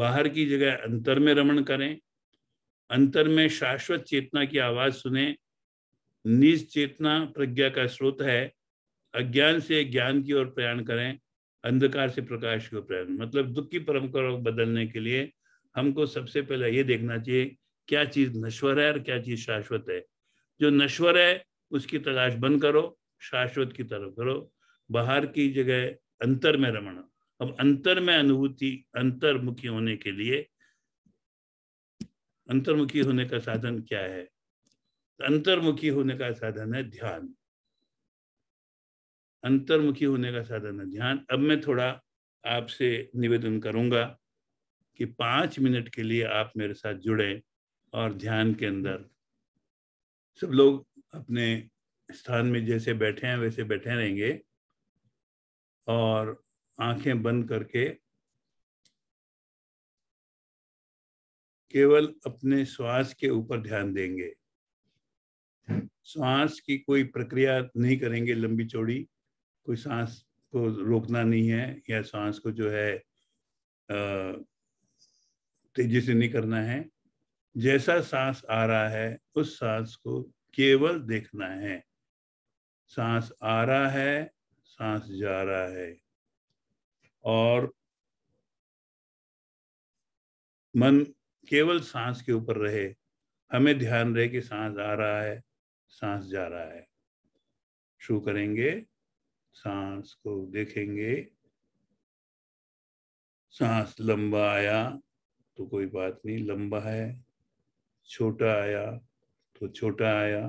Speaker 2: बाहर की जगह अंतर में रमण करें अंतर में शाश्वत चेतना की आवाज सुने निज चेतना प्रज्ञा का स्रोत है अज्ञान से ज्ञान की ओर प्रयाण करें अंधकार से प्रकाश की ओर प्रयाण मतलब दुख की परंपरा को बदलने के लिए हमको सबसे पहले ये देखना चाहिए क्या चीज नश्वर है और क्या चीज शाश्वत है जो नश्वर है उसकी तलाश बंद करो शाश्वत की तरफ करो बाहर की जगह अंतर में रमण अब अंतर में अनुभूति अंतर्मुखी होने के लिए अंतर्मुखी होने का साधन क्या है अंतर्मुखी होने का साधन है ध्यान अंतर्मुखी होने का साधन है ध्यान अब मैं थोड़ा आपसे निवेदन करूंगा कि पांच मिनट के लिए आप मेरे साथ जुड़े और ध्यान के अंदर सब लोग अपने स्थान में जैसे बैठे हैं वैसे बैठे रहेंगे और आंखें बंद करके केवल अपने श्वास के ऊपर ध्यान देंगे सांस की कोई प्रक्रिया नहीं करेंगे लंबी चौड़ी कोई सांस को रोकना नहीं है या सांस को जो है तेजी से नहीं करना है जैसा सांस आ रहा है उस सांस को केवल देखना है सांस आ रहा है सांस जा रहा है और मन केवल सांस के ऊपर रहे हमें ध्यान रहे कि सांस आ रहा है सांस जा रहा है शुरू करेंगे सांस को देखेंगे सांस लंबा आया तो कोई बात नहीं लंबा है छोटा आया तो छोटा आया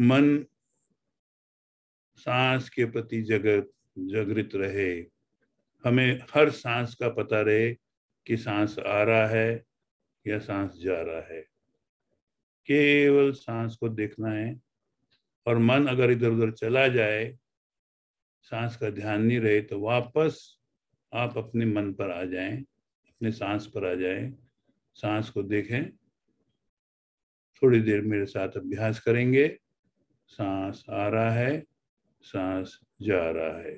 Speaker 2: मन सांस के प्रति जगत जागृत रहे हमें हर सांस का पता रहे कि सांस आ रहा है या सांस जा रहा है केवल सांस को देखना है और मन अगर इधर उधर चला जाए सांस का ध्यान नहीं रहे तो वापस आप अपने मन पर आ जाएं अपने सांस पर आ जाएं सांस को देखें थोड़ी देर मेरे साथ अभ्यास करेंगे सांस आ रहा है सांस जा रहा है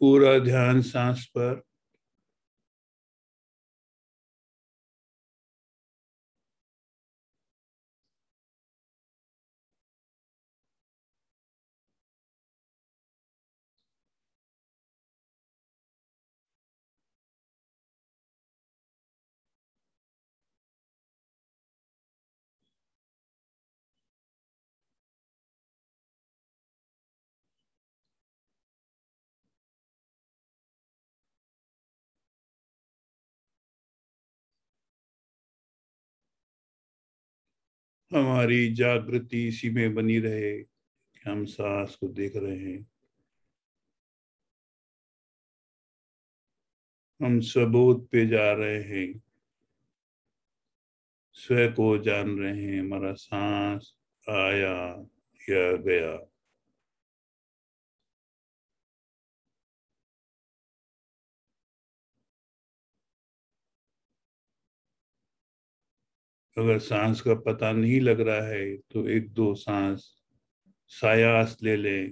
Speaker 3: पूरा ध्यान सांस पर
Speaker 2: हमारी जागृति इसी में बनी रहे कि हम सांस को देख रहे हैं हम सबूत पे जा रहे हैं स्वयं को जान रहे हैं हमारा सांस आया या गया अगर सांस का पता नहीं लग रहा है तो एक दो सांस सायास ले लें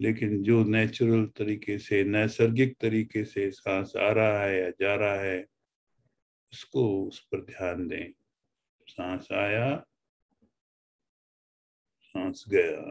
Speaker 2: लेकिन जो नेचुरल तरीके से नैसर्गिक तरीके से सांस आ रहा है या जा रहा है उसको उस पर ध्यान दें सांस आया सांस गया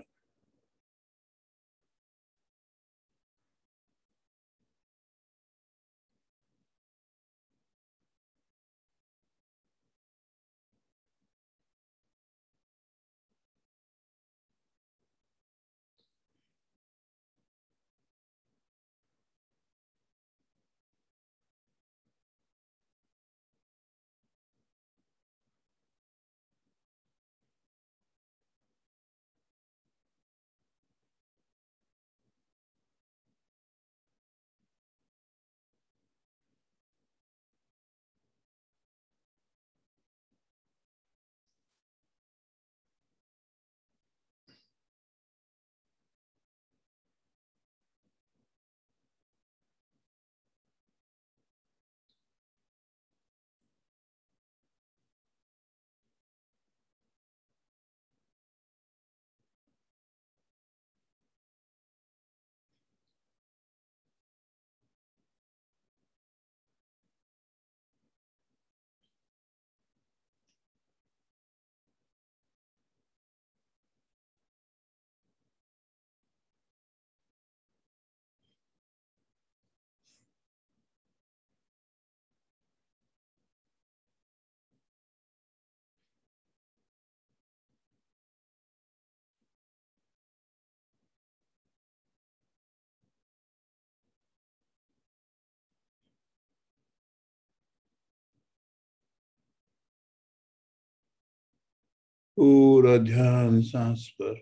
Speaker 3: पूरा ध्यान सांस पर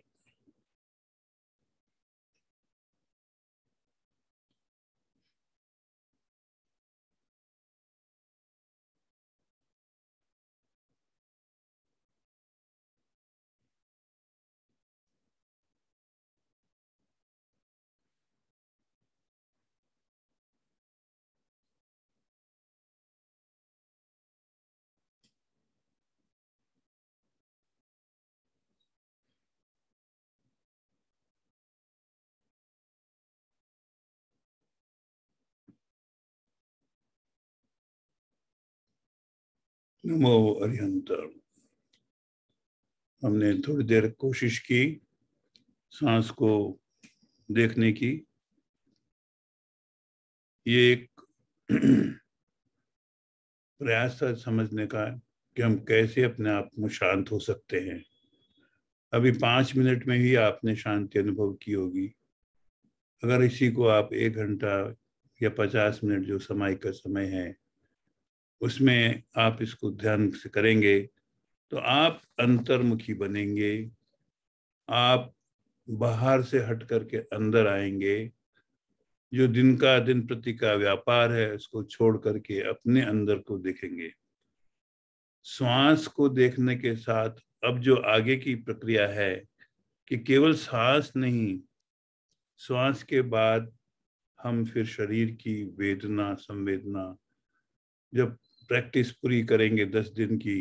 Speaker 3: नमो
Speaker 2: अरिहंत हमने थोड़ी देर कोशिश की सांस को देखने की ये एक (clears throat) प्रयास था समझने का कि हम कैसे अपने आप में शांत हो सकते हैं अभी पांच मिनट में ही आपने शांति अनुभव की होगी अगर इसी को आप एक घंटा या पचास मिनट जो समय का समय है उसमें आप इसको ध्यान से करेंगे तो आप अंतर्मुखी बनेंगे आप बाहर से हट करके अंदर आएंगे जो दिन का दिन प्रति का व्यापार है उसको छोड़ करके अपने अंदर को देखेंगे श्वास को देखने के साथ अब जो आगे की प्रक्रिया है कि केवल सांस नहीं श्वास के बाद हम फिर शरीर की वेदना संवेदना जब प्रैक्टिस पूरी करेंगे दस दिन की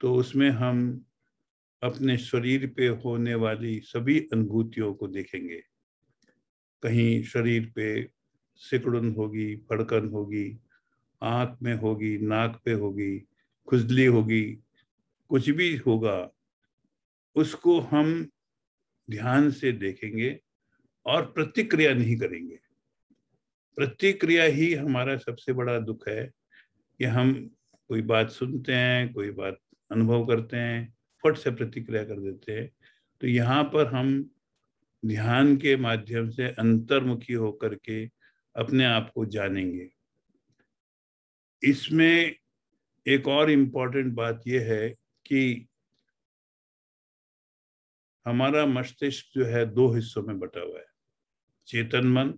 Speaker 2: तो उसमें हम अपने शरीर पे होने वाली सभी अनुभूतियों को देखेंगे कहीं शरीर पे सिकुड़न होगी फड़कन होगी आँख में होगी नाक पे होगी खुजली होगी कुछ भी होगा उसको हम ध्यान से देखेंगे और प्रतिक्रिया नहीं करेंगे प्रतिक्रिया ही हमारा सबसे बड़ा दुख है कि हम कोई बात सुनते हैं कोई बात अनुभव करते हैं फट से प्रतिक्रिया कर देते हैं तो यहाँ पर हम ध्यान के माध्यम से अंतर्मुखी होकर के अपने आप को जानेंगे इसमें एक और इम्पॉर्टेंट बात यह है कि हमारा मस्तिष्क जो है दो हिस्सों में बटा हुआ है चेतन मन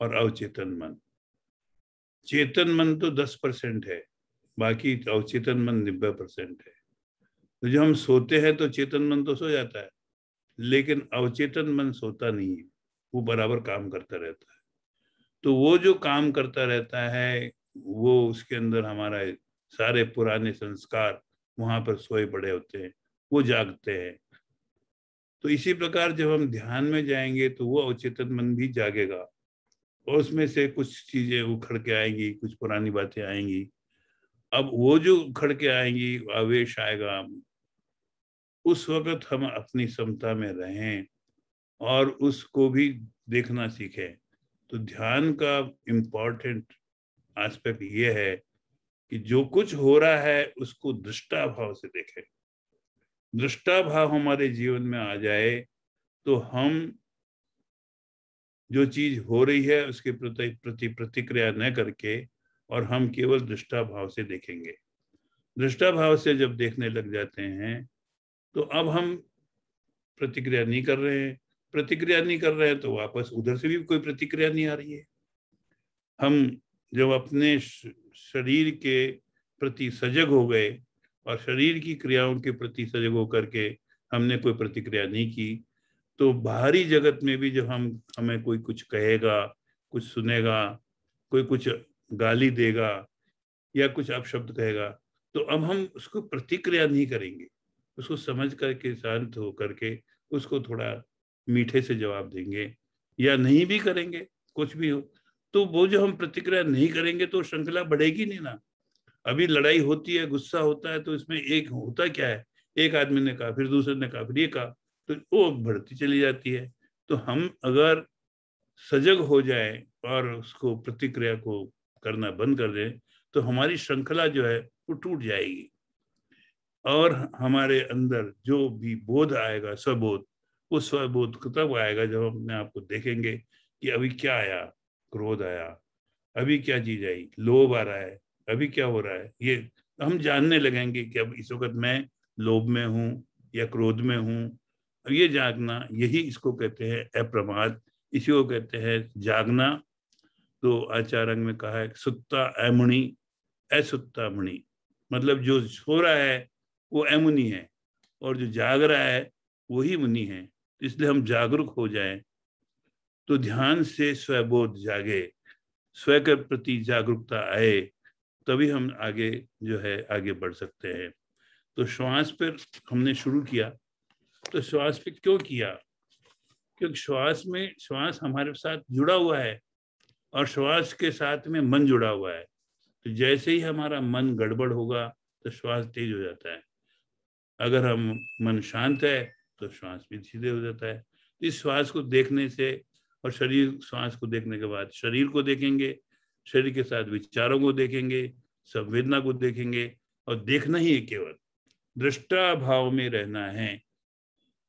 Speaker 2: और अवचेतन मन चेतन मन तो दस परसेंट है बाकी अवचेतन मन नब्बे परसेंट है तो जब हम सोते हैं तो चेतन मन तो सो जाता है लेकिन अवचेतन मन सोता नहीं है वो बराबर काम करता रहता है तो वो जो काम करता रहता है वो उसके अंदर हमारा सारे पुराने संस्कार वहां पर सोए पड़े होते हैं वो जागते हैं तो इसी प्रकार जब हम ध्यान में जाएंगे तो वो अवचेतन मन भी जागेगा उसमें से कुछ चीज़ें उखड़ के आएंगी कुछ पुरानी बातें आएंगी अब वो जो उखड़ के आएंगी आवेश आएगा उस वक्त हम अपनी क्षमता में रहें और उसको भी देखना सीखें तो ध्यान का इम्पॉर्टेंट एस्पेक्ट ये है कि जो कुछ हो रहा है उसको दृष्टा भाव से देखें दृष्टा भाव हमारे जीवन में आ जाए तो हम जो चीज हो रही है उसके प्रति प्रति प्रतिक्रिया न करके और हम केवल दृष्टा भाव से देखेंगे दृष्टा भाव से जब देखने लग जाते हैं तो अब हम प्रतिक्रिया नहीं कर रहे हैं प्रतिक्रिया नहीं कर रहे हैं तो वापस उधर से भी कोई प्रतिक्रिया नहीं आ रही है हम जब अपने शरीर के प्रति सजग हो गए और शरीर की क्रियाओं के प्रति सजग होकर के हमने कोई प्रतिक्रिया नहीं की तो बाहरी जगत में भी जब हम हमें कोई कुछ कहेगा कुछ सुनेगा कोई कुछ गाली देगा या कुछ अपशब्द कहेगा तो अब हम उसको प्रतिक्रिया नहीं करेंगे उसको समझ करके शांत हो करके उसको थोड़ा मीठे से जवाब देंगे या नहीं भी करेंगे कुछ भी हो तो वो जो हम प्रतिक्रिया नहीं करेंगे तो श्रृंखला बढ़ेगी नहीं ना अभी लड़ाई होती है गुस्सा होता है तो इसमें एक होता क्या है एक आदमी ने कहा फिर दूसरे ने कहा फिर ये कहा तो वो बढ़ती चली जाती है तो हम अगर सजग हो जाए और उसको प्रतिक्रिया को करना बंद कर दें तो हमारी श्रृंखला जो है वो टूट जाएगी और हमारे अंदर जो भी बोध आएगा स्वबोध वो स्वबोध तब आएगा जब हम अपने आप को देखेंगे कि अभी क्या आया क्रोध आया अभी क्या चीज आई लोभ आ रहा है अभी क्या हो रहा है ये हम जानने लगेंगे कि अब इस वक्त मैं लोभ में हूँ या क्रोध में हूँ अब ये जागना यही इसको कहते हैं अप्रमाद इसी को कहते हैं जागना तो आचार्य में कहा है सुत्ता अमणि असुत्ता मणि मतलब जो सो रहा है वो अमुनि है और जो जाग रहा है वही मुनि है इसलिए हम जागरूक हो जाएं तो ध्यान से स्वबोध जागे स्व के प्रति जागरूकता आए तभी हम आगे जो है आगे बढ़ सकते हैं तो श्वास पर हमने शुरू किया तो श्वास पे क्यों किया क्योंकि श्वास में श्वास हमारे साथ जुड़ा हुआ है और श्वास के साथ में मन जुड़ा हुआ है तो जैसे ही हमारा मन गड़बड़ होगा तो श्वास तेज हो जाता है अगर हम मन शांत है तो श्वास भी सीधे हो जाता है तो इस श्वास को देखने से और शरीर श्वास को देखने के बाद शरीर को देखेंगे शरीर के साथ विचारों को देखेंगे संवेदना को देखेंगे और देखना ही है केवल दृष्टा भाव में रहना है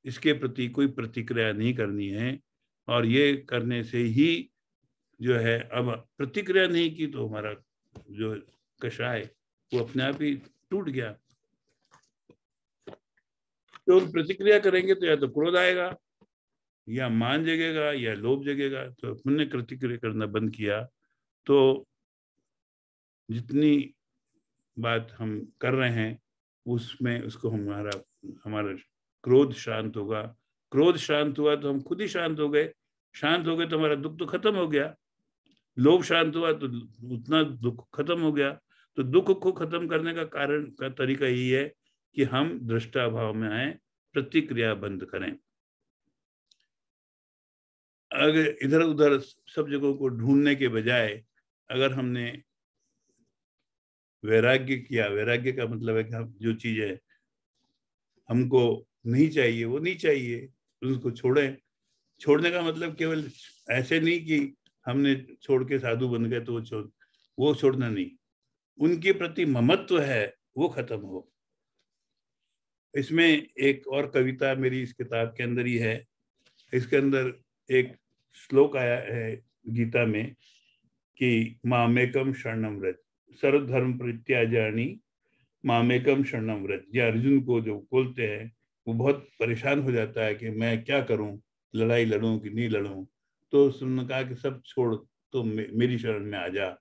Speaker 2: इसके प्रति कोई प्रतिक्रिया नहीं करनी है और ये करने से ही जो है अब प्रतिक्रिया नहीं की तो हमारा जो कषाय वो अपने आप ही टूट गया तो प्रतिक्रिया करेंगे तो या तो क्रोध आएगा या मान जगेगा या लोभ जगेगा तो हमने प्रतिक्रिया करना बंद किया तो जितनी बात हम कर रहे हैं उसमें उसको हमारा हमारा क्रोध शांत होगा क्रोध शांत हुआ तो हम खुद ही शांत हो गए शांत हो गए तो हमारा दुख तो खत्म हो गया लोभ शांत हुआ तो उतना दुख खत्म हो गया तो दुख को खत्म करने का कारण का तरीका यही है कि हम दृष्टा भाव में आए प्रतिक्रिया बंद करें अगर इधर उधर सब जगहों को ढूंढने के बजाय अगर हमने वैराग्य किया वैराग्य का मतलब है कि हम जो है हमको नहीं चाहिए वो नहीं चाहिए उसको छोड़े छोड़ने का मतलब केवल ऐसे नहीं कि हमने छोड़ के साधु बन गए तो वो छोड़ वो छोड़ना नहीं उनके प्रति ममत्व है वो खत्म हो इसमें एक और कविता मेरी इस किताब के अंदर ही है इसके अंदर एक श्लोक आया है गीता में कि मामेकम शरणम व्रत सर्वधर्म प्रत्याजानी मामेकम शरणम व्रत ये अर्जुन को जो बोलते हैं वो बहुत परेशान हो जाता है कि मैं क्या करूं लड़ाई लड़ूं कि नहीं लड़ूं तो उसने कहा कि सब छोड़ तो मे, मेरी शरण में आ जा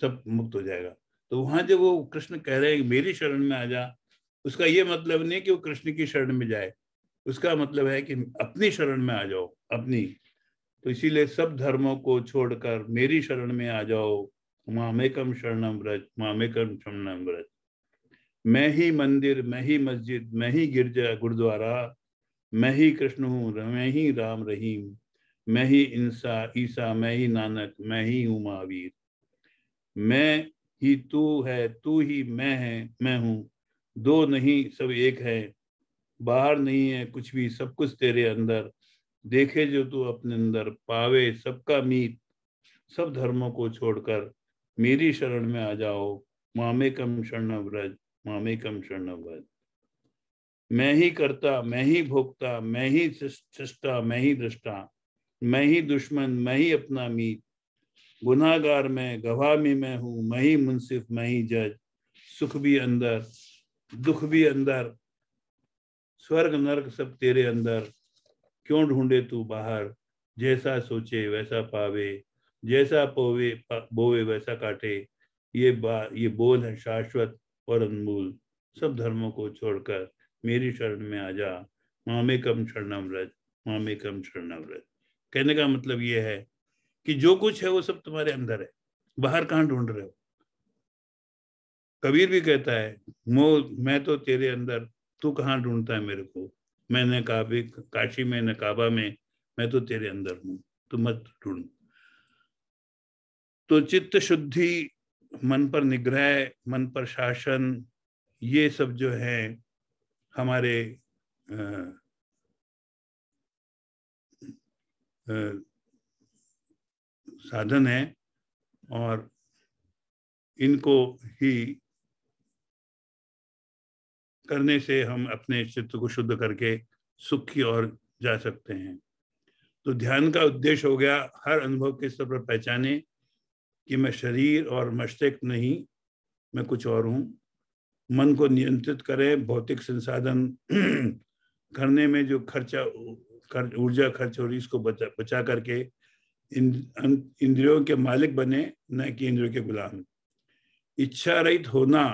Speaker 2: सब मुक्त हो जाएगा तो वहां जब वो कृष्ण कह रहे हैं मेरी शरण में आ जा उसका ये मतलब नहीं कि वो कृष्ण की शरण में जाए उसका मतलब है कि अपनी शरण में आ जाओ अपनी तो इसीलिए सब धर्मों को छोड़कर मेरी शरण में आ जाओ मामेकम शरणम व्रज मामेकम शरणम व्रज मैं ही मंदिर मैं ही मस्जिद मैं ही गिरजा गुरुद्वारा मैं ही कृष्ण हूँ मैं ही राम रहीम मैं ही इंसा ईसा मैं ही नानक मैं ही हूँ महावीर मैं ही तू है तू ही मैं है मैं हूँ दो नहीं सब एक है बाहर नहीं है कुछ भी सब कुछ तेरे अंदर देखे जो तू अपने अंदर पावे सबका मीत सब धर्मों को छोड़कर मेरी शरण में आ जाओ मामे कम शरण व्रज मामेकम शरणवत मैं ही करता मैं ही भोगता मैं ही सृष्टा मैं ही दृष्टा मैं ही दुश्मन मैं ही अपना मीत गुनागार में गवाह में मैं हूँ मैं ही मुंसिफ मैं ही जज सुख भी अंदर दुख भी अंदर स्वर्ग नर्क सब तेरे अंदर क्यों ढूंढे तू बाहर जैसा सोचे वैसा पावे जैसा पोवे बोवे वैसा काटे ये बा ये बोल है शाश्वत और अनमोल सब धर्मों को छोड़कर मेरी शरण में आ जा मामे कम शरणाव्रत मामे कम शरणाव्रत कहने का मतलब यह है कि जो कुछ है वो सब तुम्हारे अंदर है बाहर कहाँ ढूंढ रहे हो कबीर भी कहता है मो मैं तो तेरे अंदर तू कहाँ ढूंढता है मेरे को मैं नकाबे काशी में नकाबा में मैं तो तेरे अंदर हूं तू मत ढूंढ तो चित्त शुद्धि मन पर निग्रह मन पर शासन ये सब जो है हमारे आ, आ, साधन है और इनको ही करने से हम अपने चित्त को शुद्ध करके सुखी और जा सकते हैं तो ध्यान का उद्देश्य हो गया हर अनुभव के स्तर पर पहचाने कि मैं शरीर और मस्तिष्क नहीं मैं कुछ और हूँ मन को नियंत्रित करें भौतिक संसाधन (clears throat) करने में जो खर्चा खर्च ऊर्जा खर्च हो रही इसको बचा बचा करके इन अं, इंद्रियों के मालिक बने न कि इंद्रियों के गुलाम इच्छा रहित होना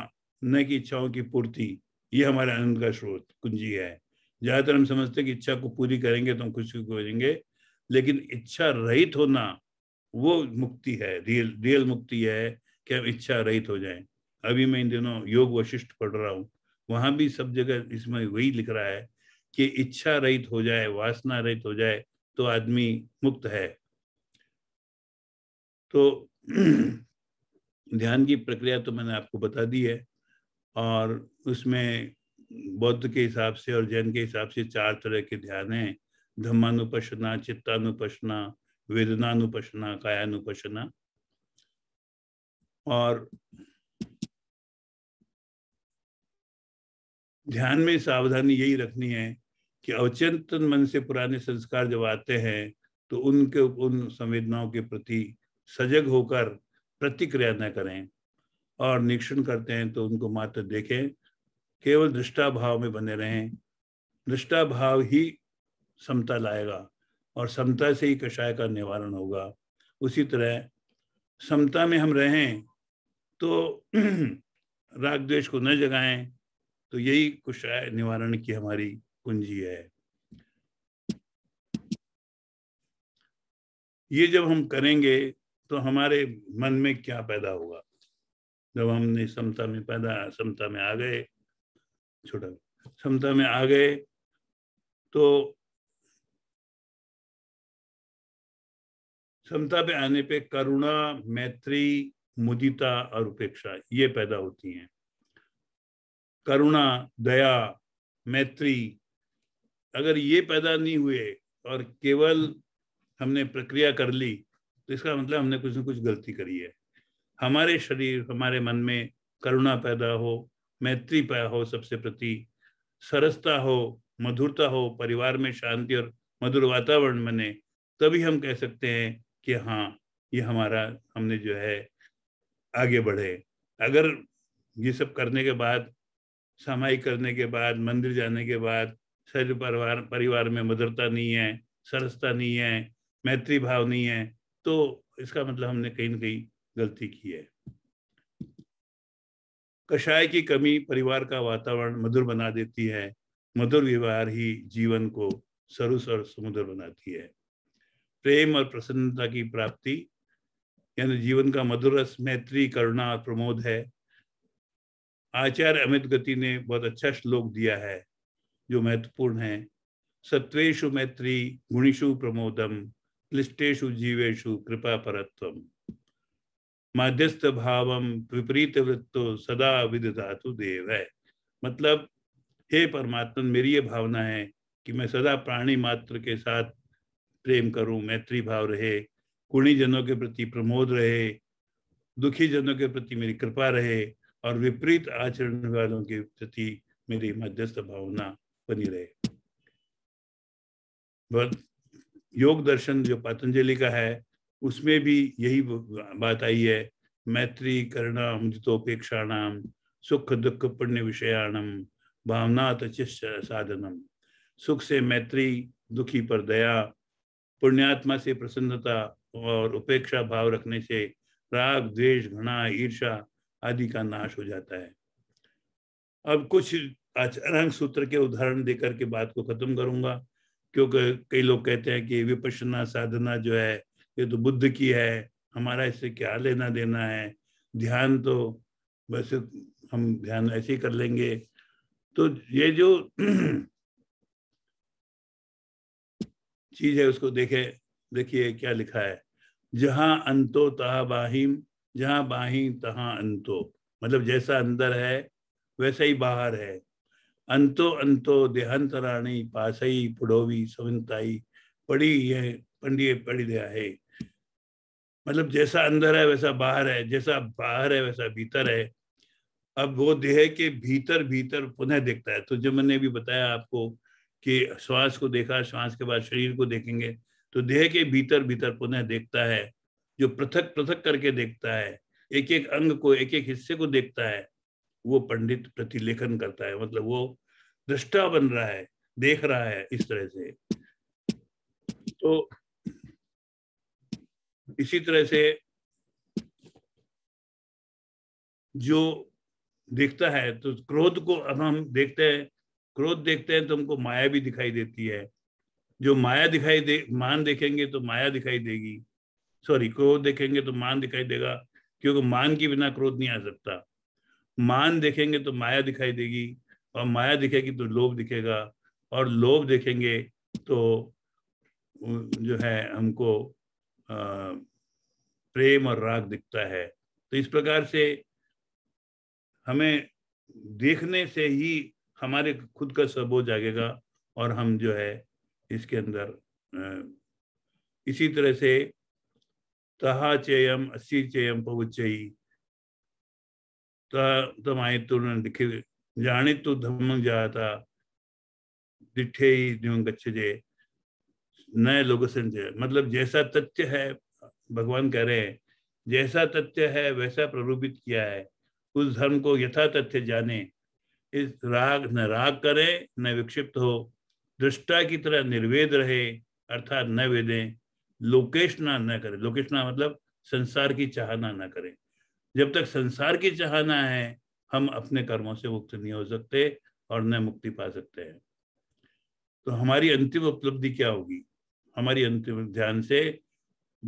Speaker 2: न कि इच्छाओं की पूर्ति ये हमारे आनंद का स्रोत कुंजी है ज्यादातर हम समझते हैं कि इच्छा को पूरी करेंगे तो हम खुशी को करेंगे लेकिन इच्छा रहित होना वो मुक्ति है रियल रियल मुक्ति है कि हम इच्छा रहित हो जाएं अभी मैं इन दिनों योग वशिष्ठ पढ़ रहा हूँ वहां भी सब जगह इसमें वही लिख रहा है कि इच्छा रहित हो जाए वासना रहित हो जाए तो आदमी मुक्त है तो (clears throat) ध्यान की प्रक्रिया तो मैंने आपको बता दी है और उसमें बौद्ध के हिसाब से और जैन के हिसाब से चार तरह के ध्यान हैं धम्मानुपसना चित्तानुपसना वेदनानुपसना कायानुपसना और ध्यान में सावधानी यही रखनी है कि अवचेतन मन से पुराने संस्कार जब आते हैं तो उनके उन संवेदनाओं के प्रति सजग होकर प्रतिक्रिया न करें और निरीक्षण करते हैं तो उनको मात्र देखें केवल दृष्टा भाव में बने रहें भाव ही समता लाएगा और समता से ही कषाय का निवारण होगा उसी तरह समता में हम रहें तो (clears throat) राग द्वेष को न जगाएं तो यही कुशाय निवारण की हमारी कुंजी है ये जब हम करेंगे तो हमारे मन में क्या पैदा होगा जब हमने समता में पैदा समता में आ गए छोटा समता में आ गए तो क्षमता पे आने पे करुणा मैत्री मुदिता और उपेक्षा ये पैदा होती हैं करुणा दया मैत्री अगर ये पैदा नहीं हुए और केवल हमने प्रक्रिया कर ली तो इसका मतलब हमने कुछ न कुछ गलती करी है हमारे शरीर हमारे मन में करुणा पैदा हो मैत्री पैदा हो सबसे प्रति सरसता हो मधुरता हो परिवार में शांति और मधुर वातावरण बने तभी हम कह सकते हैं कि हाँ ये हमारा हमने जो है आगे बढ़े अगर ये सब करने के बाद समाई करने के बाद मंदिर जाने के बाद शरीर परिवार परिवार में मधुरता नहीं है सरसता नहीं है मैत्री भाव नहीं है तो इसका मतलब हमने कहीं ना कहीं गलती की है कषाय की कमी परिवार का वातावरण मधुर बना देती है मधुर व्यवहार ही जीवन को सरुस और समुद्र बनाती है प्रेम और प्रसन्नता की प्राप्ति यानी जीवन का मधुर रस मैत्री करुणा और प्रमोद है आचार्य अमित गति ने बहुत अच्छा श्लोक दिया है जो महत्वपूर्ण है सत्वेशु मैत्री गुणिशु प्रमोदम क्लिष्टेशु जीवेशु कृपा परत्व मध्यस्थ भाव विपरीत वृत्तो सदा विदधातु देव है मतलब हे परमात्मन मेरी ये भावना है कि मैं सदा प्राणी मात्र के साथ प्रेम करूं मैत्री भाव रहे कुणी जनों के प्रति प्रमोद रहे दुखी जनों के प्रति मेरी कृपा रहे और विपरीत आचरण वालों के प्रति मेरी मध्यस्थ भावना बनी रहे योग दर्शन जो पतंजलि का है उसमें भी यही बात आई है मैत्री करणा मुदितोपेक्षा नाम सुख दुख पुण्य विषयाणम भावना तचिश साधनम सुख से मैत्री दुखी पर दया पुण्यात्मा से प्रसन्नता और उपेक्षा भाव रखने से राग द्वेष घृणा ईर्षा आदि का नाश हो जाता है अब कुछ आचरण सूत्र के उदाहरण देकर के बात को खत्म करूंगा क्योंकि कई लोग कहते हैं कि विपश्यना साधना जो है ये तो बुद्ध की है हमारा इससे क्या लेना देना है ध्यान तो वैसे हम ध्यान ऐसे ही कर लेंगे तो ये जो (clears throat) चीज है उसको देखे देखिए क्या लिखा है जहां अंतो तहा बाहिम जहां बाहिम तहाँ अंतो मतलब जैसा अंदर है वैसा ही बाहर है अंतो अंतो देहांतराणी पासई पुडोवी सविंताई पड़ी है पंडिये पड़ी दिया है मतलब जैसा अंदर है वैसा बाहर है जैसा बाहर है वैसा भीतर है अब वो देह के भीतर भीतर पुनः देखता है तो जो मैंने भी बताया आपको कि श्वास को देखा श्वास के बाद शरीर को देखेंगे तो देह के भीतर भीतर पुनः देखता है जो पृथक पृथक करके देखता है एक एक अंग को एक एक हिस्से को देखता है वो पंडित प्रतिलेखन करता है मतलब वो दृष्टा बन रहा है देख रहा है इस तरह से तो इसी तरह से जो देखता है तो क्रोध को अब हम देखते हैं क्रोध देखते हैं तो हमको माया भी दिखाई देती है जो माया दिखाई दे मान देखेंगे तो माया दिखाई देगी सॉरी क्रोध देखेंगे तो मान दिखाई देगा क्योंकि मान के बिना क्रोध नहीं आ सकता मान देखेंगे तो माया दिखाई देगी और माया दिखेगी तो लोभ दिखेगा और लोभ देखेंगे तो जो है हमको प्रेम और राग दिखता है तो इस प्रकार से हमें देखने से ही हमारे खुद का सबो जागेगा और हम जो है इसके अंदर इसी तरह से तहा चेयम अस्सी चेयम पवचयी तमाय तुर्ण तो दिखे जाने तो धम जाता दिठे ही द्यों गच्छे नए लोग मतलब जैसा तथ्य है भगवान कह रहे हैं जैसा तथ्य है वैसा प्ररूपित किया है उस धर्म को यथा तथ्य जाने इस राग न राग करे न विक्षिप्त हो दृष्टा की तरह निर्वेद रहे अर्थात न वेदे लोकेशना न करे लोकेशना मतलब संसार की चाहना न करे जब तक संसार की चाहना है हम अपने कर्मों से मुक्त नहीं हो सकते और न मुक्ति पा सकते हैं तो हमारी अंतिम उपलब्धि क्या होगी हमारी अंतिम ध्यान से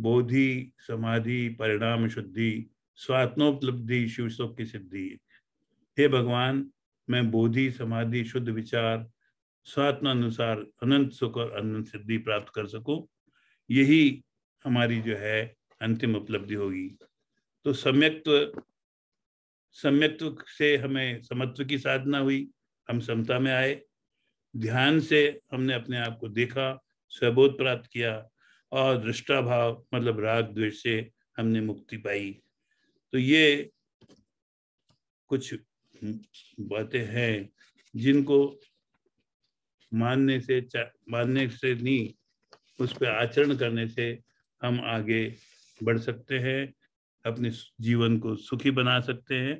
Speaker 2: बोधि समाधि परिणाम शुद्धि स्वात्मोपलब्धि शिव सुख की सिद्धि हे भगवान मैं बोधि समाधि शुद्ध विचार अनुसार अनंत सुख और अनंत सिद्धि प्राप्त कर सकूं यही हमारी जो है अंतिम उपलब्धि होगी तो सम्यक्त्व सम्यक्त्व से हमें समत्व की साधना हुई हम समता में आए ध्यान से हमने अपने आप को देखा स्वबोध प्राप्त किया और दृष्टाभाव मतलब राग द्वेष से हमने मुक्ति पाई तो ये कुछ बातें हैं जिनको मानने से मानने से नहीं उस पर आचरण करने से हम आगे बढ़ सकते हैं अपने जीवन को सुखी बना सकते हैं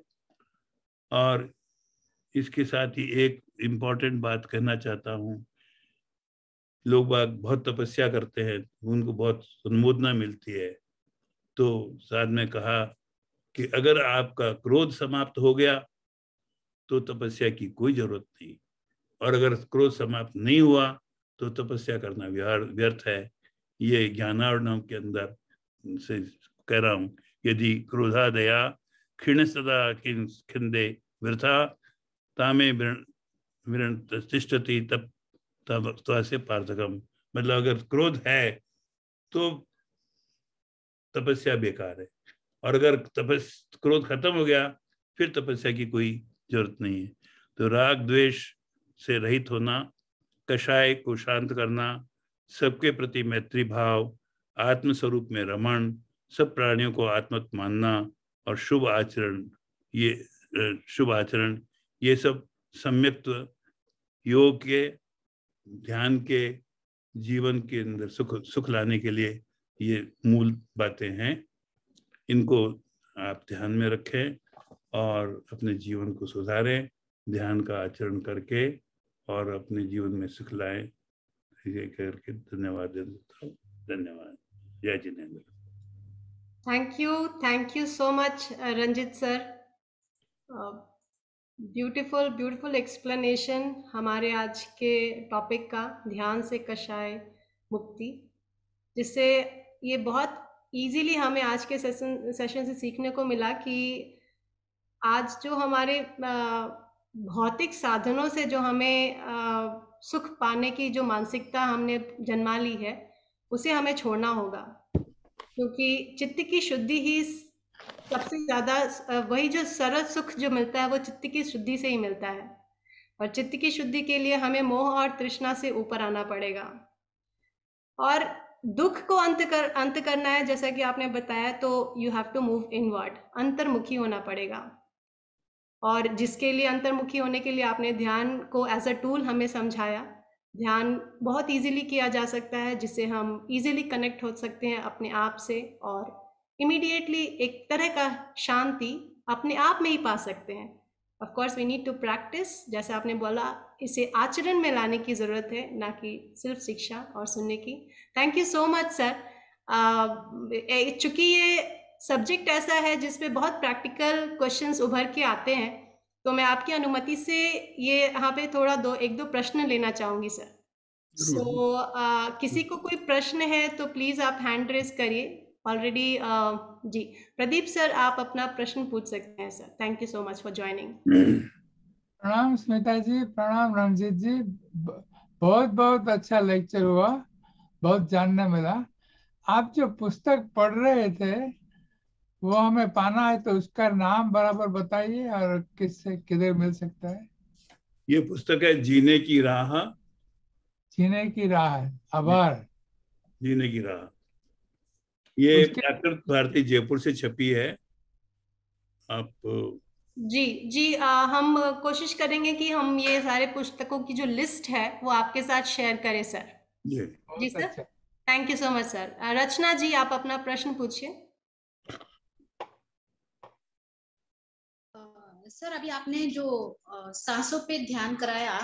Speaker 2: और इसके साथ ही एक इम्पॉर्टेंट बात कहना चाहता हूँ लोग बाग बहुत तपस्या करते हैं उनको बहुत अनुमोदना मिलती है तो साध में कहा कि अगर आपका क्रोध समाप्त हो गया तो तपस्या की कोई जरूरत नहीं और अगर क्रोध समाप्त नहीं हुआ तो तपस्या करना व्यर्थ है ये ज्ञानावरणम के अंदर से कह रहा हूं यदि दया क्षीण सदा खिंदे वृथा तामे तिष्ठती तब तब से पार्थकम मतलब अगर क्रोध है तो तपस्या बेकार है और अगर तपस्या क्रोध खत्म हो गया फिर तपस्या की कोई जरूरत नहीं है तो राग द्वेष से रहित होना कषाय को शांत करना सबके प्रति मैत्री भाव आत्मस्वरूप में रमण सब प्राणियों को आत्मत मानना और शुभ आचरण ये शुभ आचरण ये सब सम्यक्त योग के ध्यान के जीवन के अंदर सुख सुख लाने के लिए ये मूल बातें हैं इनको आप ध्यान में रखें और अपने जीवन को सुधारें ध्यान का आचरण करके और अपने जीवन में सुख लाएं ये करके धन्यवाद देता हूँ धन्यवाद जय Jinendra
Speaker 1: thank you thank you so much Ranjit sir beautiful beautiful explanation हमारे आज के टॉपिक का ध्यान से कषाय मुक्ति जिससे ये बहुत इजीली हमें आज के सेशन सेशन से सीखने को मिला कि आज जो हमारे भौतिक साधनों से जो हमें सुख पाने की जो मानसिकता हमने जन्मा ली है उसे हमें छोड़ना होगा क्योंकि चित्त की शुद्धि ही सबसे ज्यादा वही जो सरल सुख जो मिलता है वो चित्त की शुद्धि से ही मिलता है और चित्त की शुद्धि के लिए हमें मोह और तृष्णा से ऊपर आना पड़ेगा और दुख को अंत कर अंत करना है जैसा कि आपने बताया तो you have to move inward अंतर्मुखी होना पड़ेगा और जिसके लिए अंतर्मुखी होने के लिए आपने ध्यान को एज अ टूल हमें समझाया ध्यान बहुत इजीली किया जा सकता है जिससे हम इजीली कनेक्ट हो सकते हैं अपने आप से और इमीडिएटली एक तरह का शांति अपने आप में ही पा सकते हैं of course we need to practice जैसे आपने बोला इसे आचरण में लाने की ज़रूरत है ना कि सिर्फ शिक्षा और सुनने की thank you so much sir चूँकि ये सब्जेक्ट ऐसा है जिसपे बहुत प्रैक्टिकल क्वेश्चंस उभर के आते हैं तो मैं आपकी अनुमति से ये यहाँ पे थोड़ा दो एक दो प्रश्न लेना चाहूंगी सर सो so, uh, किसी को कोई प्रश्न है तो प्लीज आप हैंड रेस करिए ऑलरेडी uh, जी प्रदीप सर आप अपना प्रश्न पूछ सकते हैं sir thank you so much for joining
Speaker 2: प्रणाम स्मिता जी प्रणाम रंजीत जी बहुत बहुत अच्छा लेक्चर हुआ बहुत जानने मिला आप जो पुस्तक पढ़ रहे थे वो हमें पाना है तो उसका नाम बराबर बताइए और किससे किधर मिल सकता है ये पुस्तक है जीने की राह जीने की राह आभार जीने की राह ये प्राकृत भारती जयपुर से छपी है आप
Speaker 1: जी जी आ, हम कोशिश करेंगे कि हम ये सारे पुस्तकों की जो लिस्ट है वो आपके साथ शेयर करें सर जी जी sir thank you so much sir Rachna ji आप अपना प्रश्न पूछिए सर अभी आपने जो सांसों पे ध्यान कराया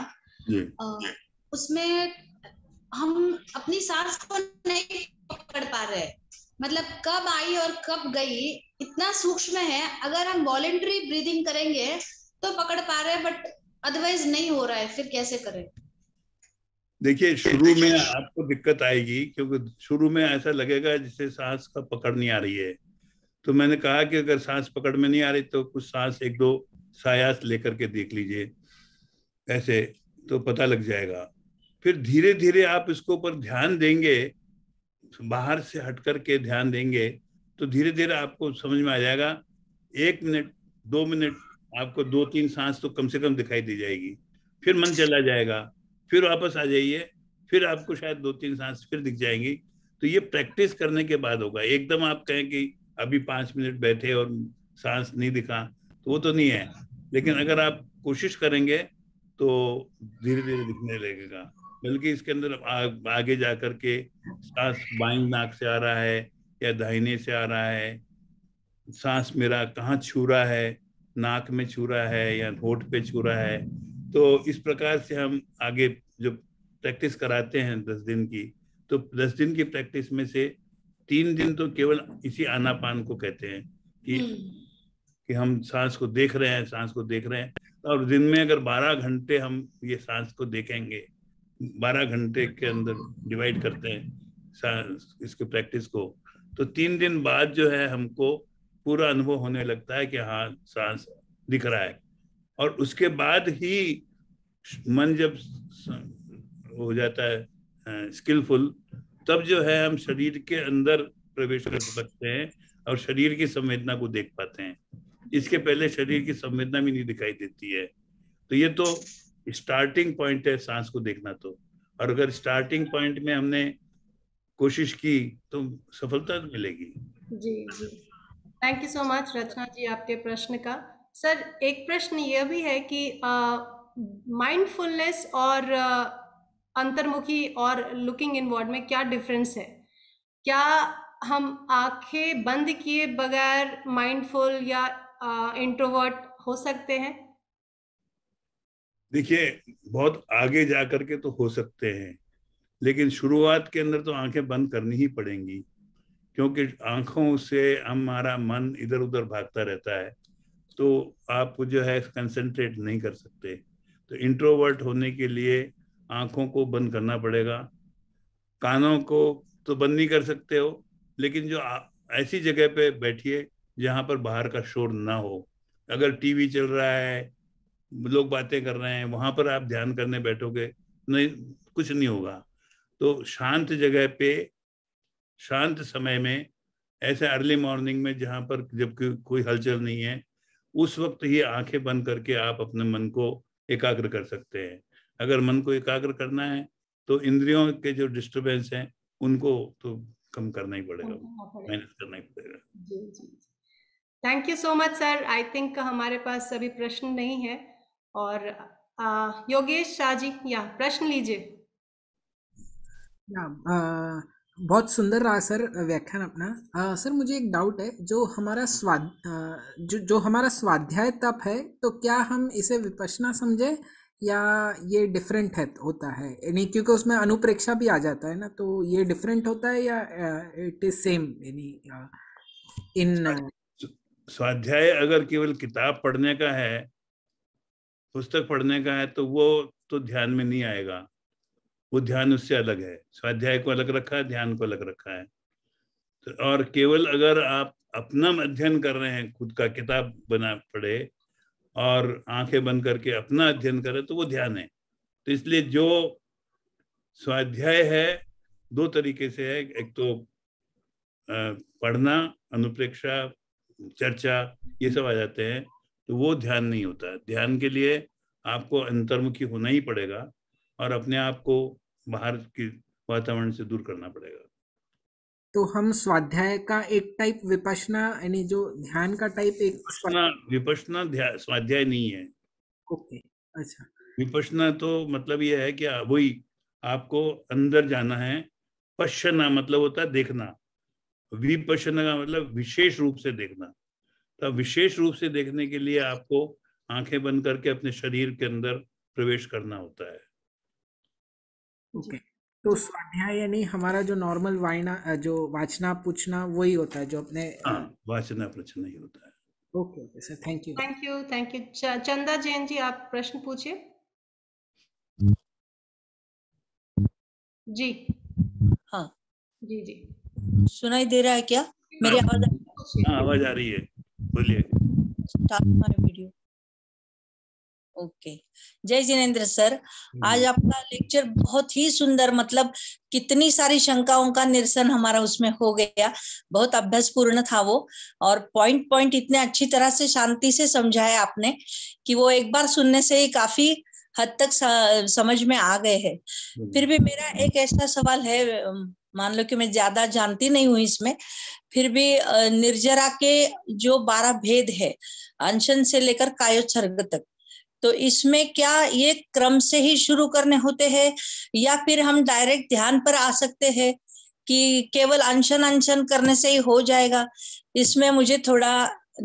Speaker 1: उसमें हम अपनी सांस को
Speaker 3: नहीं पकड़ पा रहे
Speaker 1: मतलब कब आई और कब गई इतना सूक्ष्म है अगर हम वॉलेंट्री ब्रीदिंग करेंगे तो पकड़ पा रहे हैं बट अदरवाइज नहीं हो रहा है फिर कैसे करें
Speaker 2: देखिए शुरू में आपको दिक्कत आएगी क्योंकि शुरू में ऐसा लगेगा जिसे सांस का पकड़ नहीं आ रही है तो मैंने कहा कि अगर सांस पकड़ में नहीं आ रही तो कुछ सांस एक दो सायास लेकर के देख लीजिए ऐसे तो पता लग जाएगा फिर धीरे धीरे आप इसको ऊपर ध्यान देंगे बाहर से हट करके ध्यान देंगे तो धीरे धीरे आपको समझ में आ जाएगा एक मिनट दो मिनट आपको दो तीन सांस तो कम से कम दिखाई दी जाएगी फिर मन चला जाएगा फिर वापस आ जाइए फिर आपको शायद दो तीन सांस फिर दिख जाएंगी तो ये प्रैक्टिस करने के बाद होगा एकदम आप कहें कि अभी पांच मिनट बैठे और सांस नहीं दिखा तो वो तो नहीं है लेकिन अगर आप कोशिश करेंगे तो धीरे धीरे दिखने लगेगा बल्कि इसके अंदर आ, आगे जा करके के सांस बाई नाक से आ रहा है या दाहिने से आ रहा है सांस मेरा कहाँ छू रहा है नाक में छू रहा है या होठ पे छू रहा है तो इस प्रकार से हम आगे जो प्रैक्टिस कराते हैं दस दिन की तो दस दिन की प्रैक्टिस में से तीन दिन तो केवल इसी आनापान को कहते हैं कि हम्म। कि हम सांस को देख रहे हैं सांस को देख रहे हैं और दिन में अगर बारह घंटे हम ये सांस को देखेंगे बारह घंटे के अंदर डिवाइड करते हैं सांस इसके प्रैक्टिस को तो तीन दिन बाद जो है हमको पूरा अनुभव होने लगता है कि हाँ सांस दिख रहा है और उसके बाद ही मन जब हो जाता है स्किलफुल तब जो है हम शरीर के अंदर प्रवेश कर सकते हैं और शरीर की संवेदना को देख पाते हैं इसके पहले शरीर की संवेदना भी नहीं दिखाई देती है तो ये तो स्टार्टिंग पॉइंट है सांस को देखना तो और अगर स्टार्टिंग पॉइंट में हमने कोशिश की तो सफलता मिलेगी
Speaker 1: जी जी thank you so much Rachna ji आपके प्रश्न का सर एक प्रश्न यह भी है कि माइंडफुलनेस uh, और uh, अंतर्मुखी और लुकिंग इन वर्ड में क्या डिफरेंस है क्या हम आंखें बंद किए बगैर माइंडफुल या इंट्रोवर्ट uh, हो सकते हैं
Speaker 2: देखिए बहुत आगे जा करके तो हो सकते हैं लेकिन शुरुआत के अंदर तो आंखें बंद करनी ही पड़ेंगी क्योंकि आंखों से हमारा मन इधर उधर भागता रहता है तो आप जो है कंसंट्रेट नहीं कर सकते तो इंट्रोवर्ट होने के लिए आंखों को बंद करना पड़ेगा कानों को तो बंद नहीं कर सकते हो लेकिन जो ऐसी जगह पे बैठिए जहां पर बाहर का शोर ना हो अगर टीवी चल रहा है लोग बातें कर रहे हैं वहां पर आप ध्यान करने बैठोगे नहीं कुछ नहीं होगा तो शांत जगह पे शांत समय में ऐसे अर्ली मॉर्निंग में जहां पर जबकि कोई हलचल नहीं है उस वक्त ही आंखें बंद करके आप अपने मन को एकाग्र कर सकते हैं अगर मन को एकाग्र करना है तो इंद्रियों के जो डिस्टरबेंस हैं उनको तो कम करना ही पड़ेगा मेहनत करना ही
Speaker 1: पड़ेगा thank you so much sir I think हमारे पास अभी प्रश्न नहीं है और योगेश शाह जी या प्रश्न लीजिए
Speaker 3: बहुत सुंदर रहा सर व्याख्यान अपना आ, सर मुझे एक डाउट है जो हमारा स्वाद
Speaker 1: जो जो हमारा स्वाध्याय तप है तो क्या हम इसे विपसना समझे या ये डिफरेंट है होता है यानी क्योंकि उसमें अनुप्रेक्षा भी आ जाता है ना तो ये डिफरेंट होता
Speaker 3: है या इट इज सेम यानी इन
Speaker 2: स्वाध्याय अगर केवल किताब पढ़ने का है पुस्तक पढ़ने का है तो वो तो ध्यान में नहीं आएगा वो ध्यान उससे अलग है स्वाध्याय को अलग रखा है ध्यान को अलग रखा है तो और केवल अगर आप अपना अध्ययन कर रहे हैं खुद का किताब बना पड़े और आंखें बंद करके अपना अध्ययन करे तो वो ध्यान है तो इसलिए जो स्वाध्याय है दो तरीके से है एक तो पढ़ना अनुप्रेक्षा चर्चा ये सब आ जाते हैं तो वो ध्यान नहीं होता ध्यान के लिए आपको अंतर्मुखी होना ही पड़ेगा और अपने आप को बाहर की वातावरण से दूर करना पड़ेगा
Speaker 1: तो हम स्वाध्याय का एक टाइप विपशना यानी जो ध्यान का टाइप एक
Speaker 2: विपश्यना स्वाध्याय नहीं है ओके अच्छा विपश्यना तो मतलब यह है कि वही आपको अंदर जाना है पश्चना मतलब होता है देखना विपशन का मतलब विशेष रूप से देखना तो विशेष रूप से देखने के लिए आपको आंखें बंद करके अपने शरीर के अंदर प्रवेश करना होता है
Speaker 3: ओके okay. तो स्वाध्याय यानी हमारा जो नॉर्मल वायना जो वाचना पूछना वही होता है जो अपने हाँ,
Speaker 2: वाचना प्रश्न ही होता है
Speaker 3: okay okay sir thank you
Speaker 1: thank you thank you Chanda Jain जी आप प्रश्न पूछिए
Speaker 3: जी हाँ जी जी सुनाई दे रहा है क्या मेरी हाँ,
Speaker 2: हाँ, आवाज आ रही है बोलिए
Speaker 1: स्टार्ट माय वीडियो ओके जय जिनेन्द्र सर आज आपका लेक्चर बहुत ही सुंदर मतलब कितनी सारी शंकाओं का निरसन हमारा उसमें हो गया बहुत अभ्यासपूर्ण था वो और पॉइंट पॉइंट इतने अच्छी तरह से शांति से समझाया आपने कि वो एक बार सुनने से ही काफी हद तक समझ में आ गए हैं फिर भी मेरा एक ऐसा सवाल है मान लो कि मैं ज्यादा जानती नहीं हूँ इसमें फिर भी निर्जरा के जो बारह भेद है अनशन से लेकर कायोत्सर्ग तक तो इसमें क्या ये क्रम से ही शुरू करने होते हैं या फिर हम डायरेक्ट ध्यान पर आ सकते हैं कि केवल अनशन अनशन करने से ही हो जाएगा इसमें मुझे थोड़ा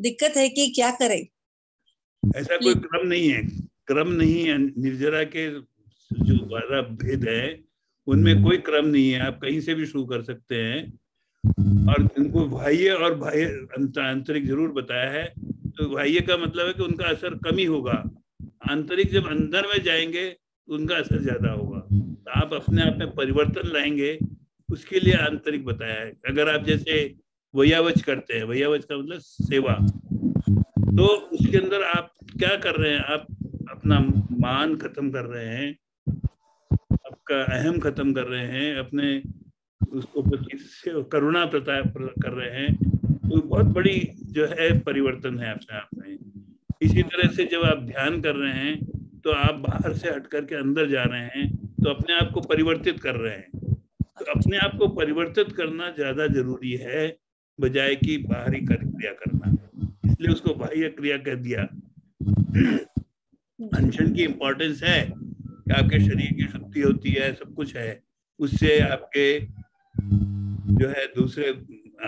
Speaker 1: दिक्कत है कि क्या करें
Speaker 2: ऐसा कोई क्रम नहीं है क्रम नहीं है निर्जरा के जो बारह भेद है उनमें कोई क्रम नहीं है आप कहीं से भी शुरू कर सकते हैं और इनको बाह्य और बाह्य आंतरिक जरूर बताया है तो बाह्य का मतलब है कि उनका असर कम ही होगा आंतरिक जब अंदर में जाएंगे तो उनका असर ज्यादा होगा तो आप अपने आप में परिवर्तन लाएंगे उसके लिए आंतरिक बताया है अगर आप जैसे वयावच करते हैं वयावच का मतलब सेवा तो उसके अंदर आप क्या कर रहे हैं आप अपना मान खत्म कर रहे हैं आपका अहम खत्म कर रहे हैं अपने उसको करुणा प्रताप कर रहे हैं तो बहुत बड़ी जो है परिवर्तन है अपने आप में इसी तरह से जब आप ध्यान कर रहे हैं तो आप बाहर से हट करके अंदर जा रहे हैं तो अपने आप को परिवर्तित कर रहे हैं तो अपने आप को परिवर्तित करना ज्यादा जरूरी है बजाय कि बाहरी क्रिया करना इसलिए उसको बाह्य क्रिया कह दिया हम्म। अनशन की इम्पोर्टेंस है कि आपके शरीर की शुद्धि होती है सब कुछ है उससे आपके जो है दूसरे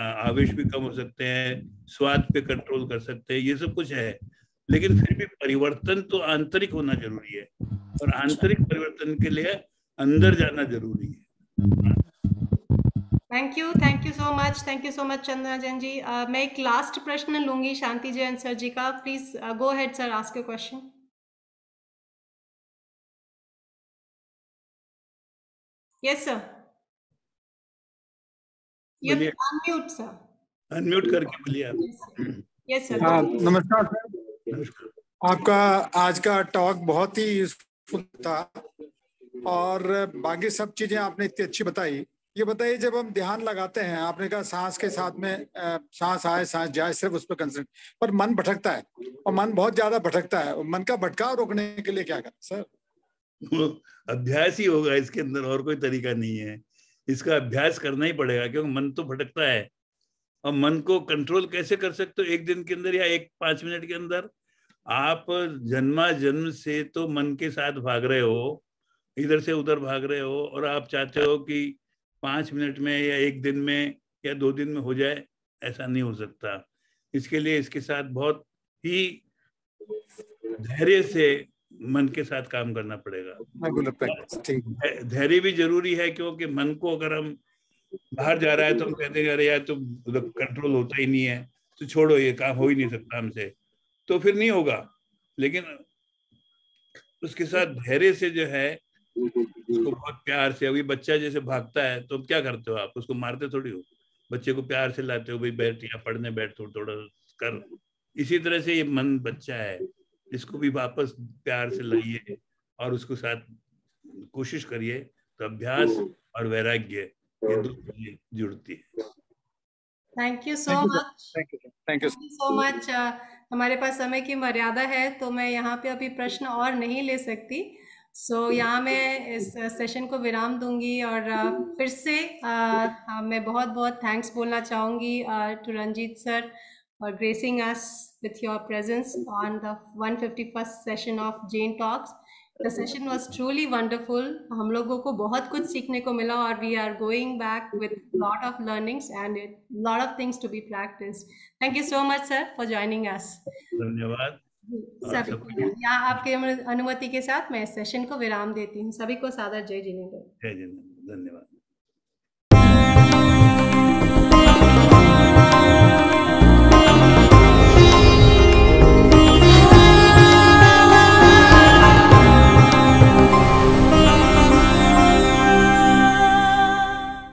Speaker 2: आवेश भी कम हो सकते हैं स्वाद पे कंट्रोल कर सकते हैं ये सब कुछ है लेकिन फिर भी परिवर्तन तो आंतरिक होना जरूरी है और अच्छा। आंतरिक परिवर्तन के लिए अंदर जाना जरूरी है
Speaker 1: thank you thank you so much thank you so much Chandra Jain ji uh, मैं एक लास्ट प्रश्न लूंगी शांति जैन
Speaker 3: सर जी का please go ahead sir ask your question yes sir unmute sir
Speaker 2: unmute करके बोलिए आप यस सर हाँ, नमस्कार सर आपका आज का टॉक बहुत ही यूजफुल था
Speaker 1: और बाकी सब चीजें आपने इतनी अच्छी बताई ये बताइए जब हम ध्यान लगाते हैं आपने कहा सांस के साथ में सांस आए सांस जाए सिर्फ उस पर कंसर्ट पर मन
Speaker 2: भटकता है और मन बहुत ज्यादा भटकता है मन का भटकाव रोकने के लिए क्या करें सर अभ्यास ही होगा इसके अंदर और कोई तरीका नहीं है इसका अभ्यास करना ही पड़ेगा क्योंकि मन तो भटकता है और मन को कंट्रोल कैसे कर सकते हो एक दिन के अंदर या एक पांच मिनट के अंदर आप जन्मा जन्म से तो मन के साथ भाग रहे हो इधर से उधर भाग रहे हो और आप चाहते हो कि पांच मिनट में या एक दिन में या दो दिन में हो जाए ऐसा नहीं हो सकता इसके लिए इसके साथ बहुत ही धैर्य से मन के साथ काम करना पड़ेगा धैर्य भी जरूरी है क्योंकि मन को अगर हम बाहर जा रहा है तो हम कहते हैं अरे यार तो कंट्रोल मतलब होता ही नहीं है तो छोड़ो ये काम हो ही नहीं सकता हमसे तो फिर नहीं होगा लेकिन उसके साथ धैर्य से जो है उसको बहुत प्यार से अभी बच्चा जैसे भागता है तो क्या करते हो आप उसको मारते थोड़ी हो बच्चे को प्यार से लाते हो भाई बैठ या पढ़ने बैठ थोड़ा थोड़ा कर इसी तरह से ये मन बच्चा है इसको भी वापस प्यार से लाइए और उसको साथ कोशिश करिए तो अभ्यास और वैराग्य ये दो चीजें जुड़ती है
Speaker 1: thank you so
Speaker 3: much
Speaker 2: thank you so
Speaker 1: much हमारे पास समय की मर्यादा है तो मैं यहाँ पे अभी प्रश्न और नहीं ले सकती सो so, यहाँ मैं इस सेशन को विराम दूंगी और फिर से आ, मैं बहुत बहुत थैंक्स बोलना चाहूँगी to Ranjit sir for gracing us with your presence on the 151st session of Jain talks session was truly wonderful हम लोगों को बहुत कुछ सीखने को मिला और we are going back with lot of learnings and lot of things to be practice thank you so much sir for joining us
Speaker 2: धन्यवाद
Speaker 1: हाँ, सभी या आपके अनुमति के साथ मैं इस सेशन को विराम देती हूँ सभी को सादर जय जिने
Speaker 2: जय जिनेंद्र धन्यवाद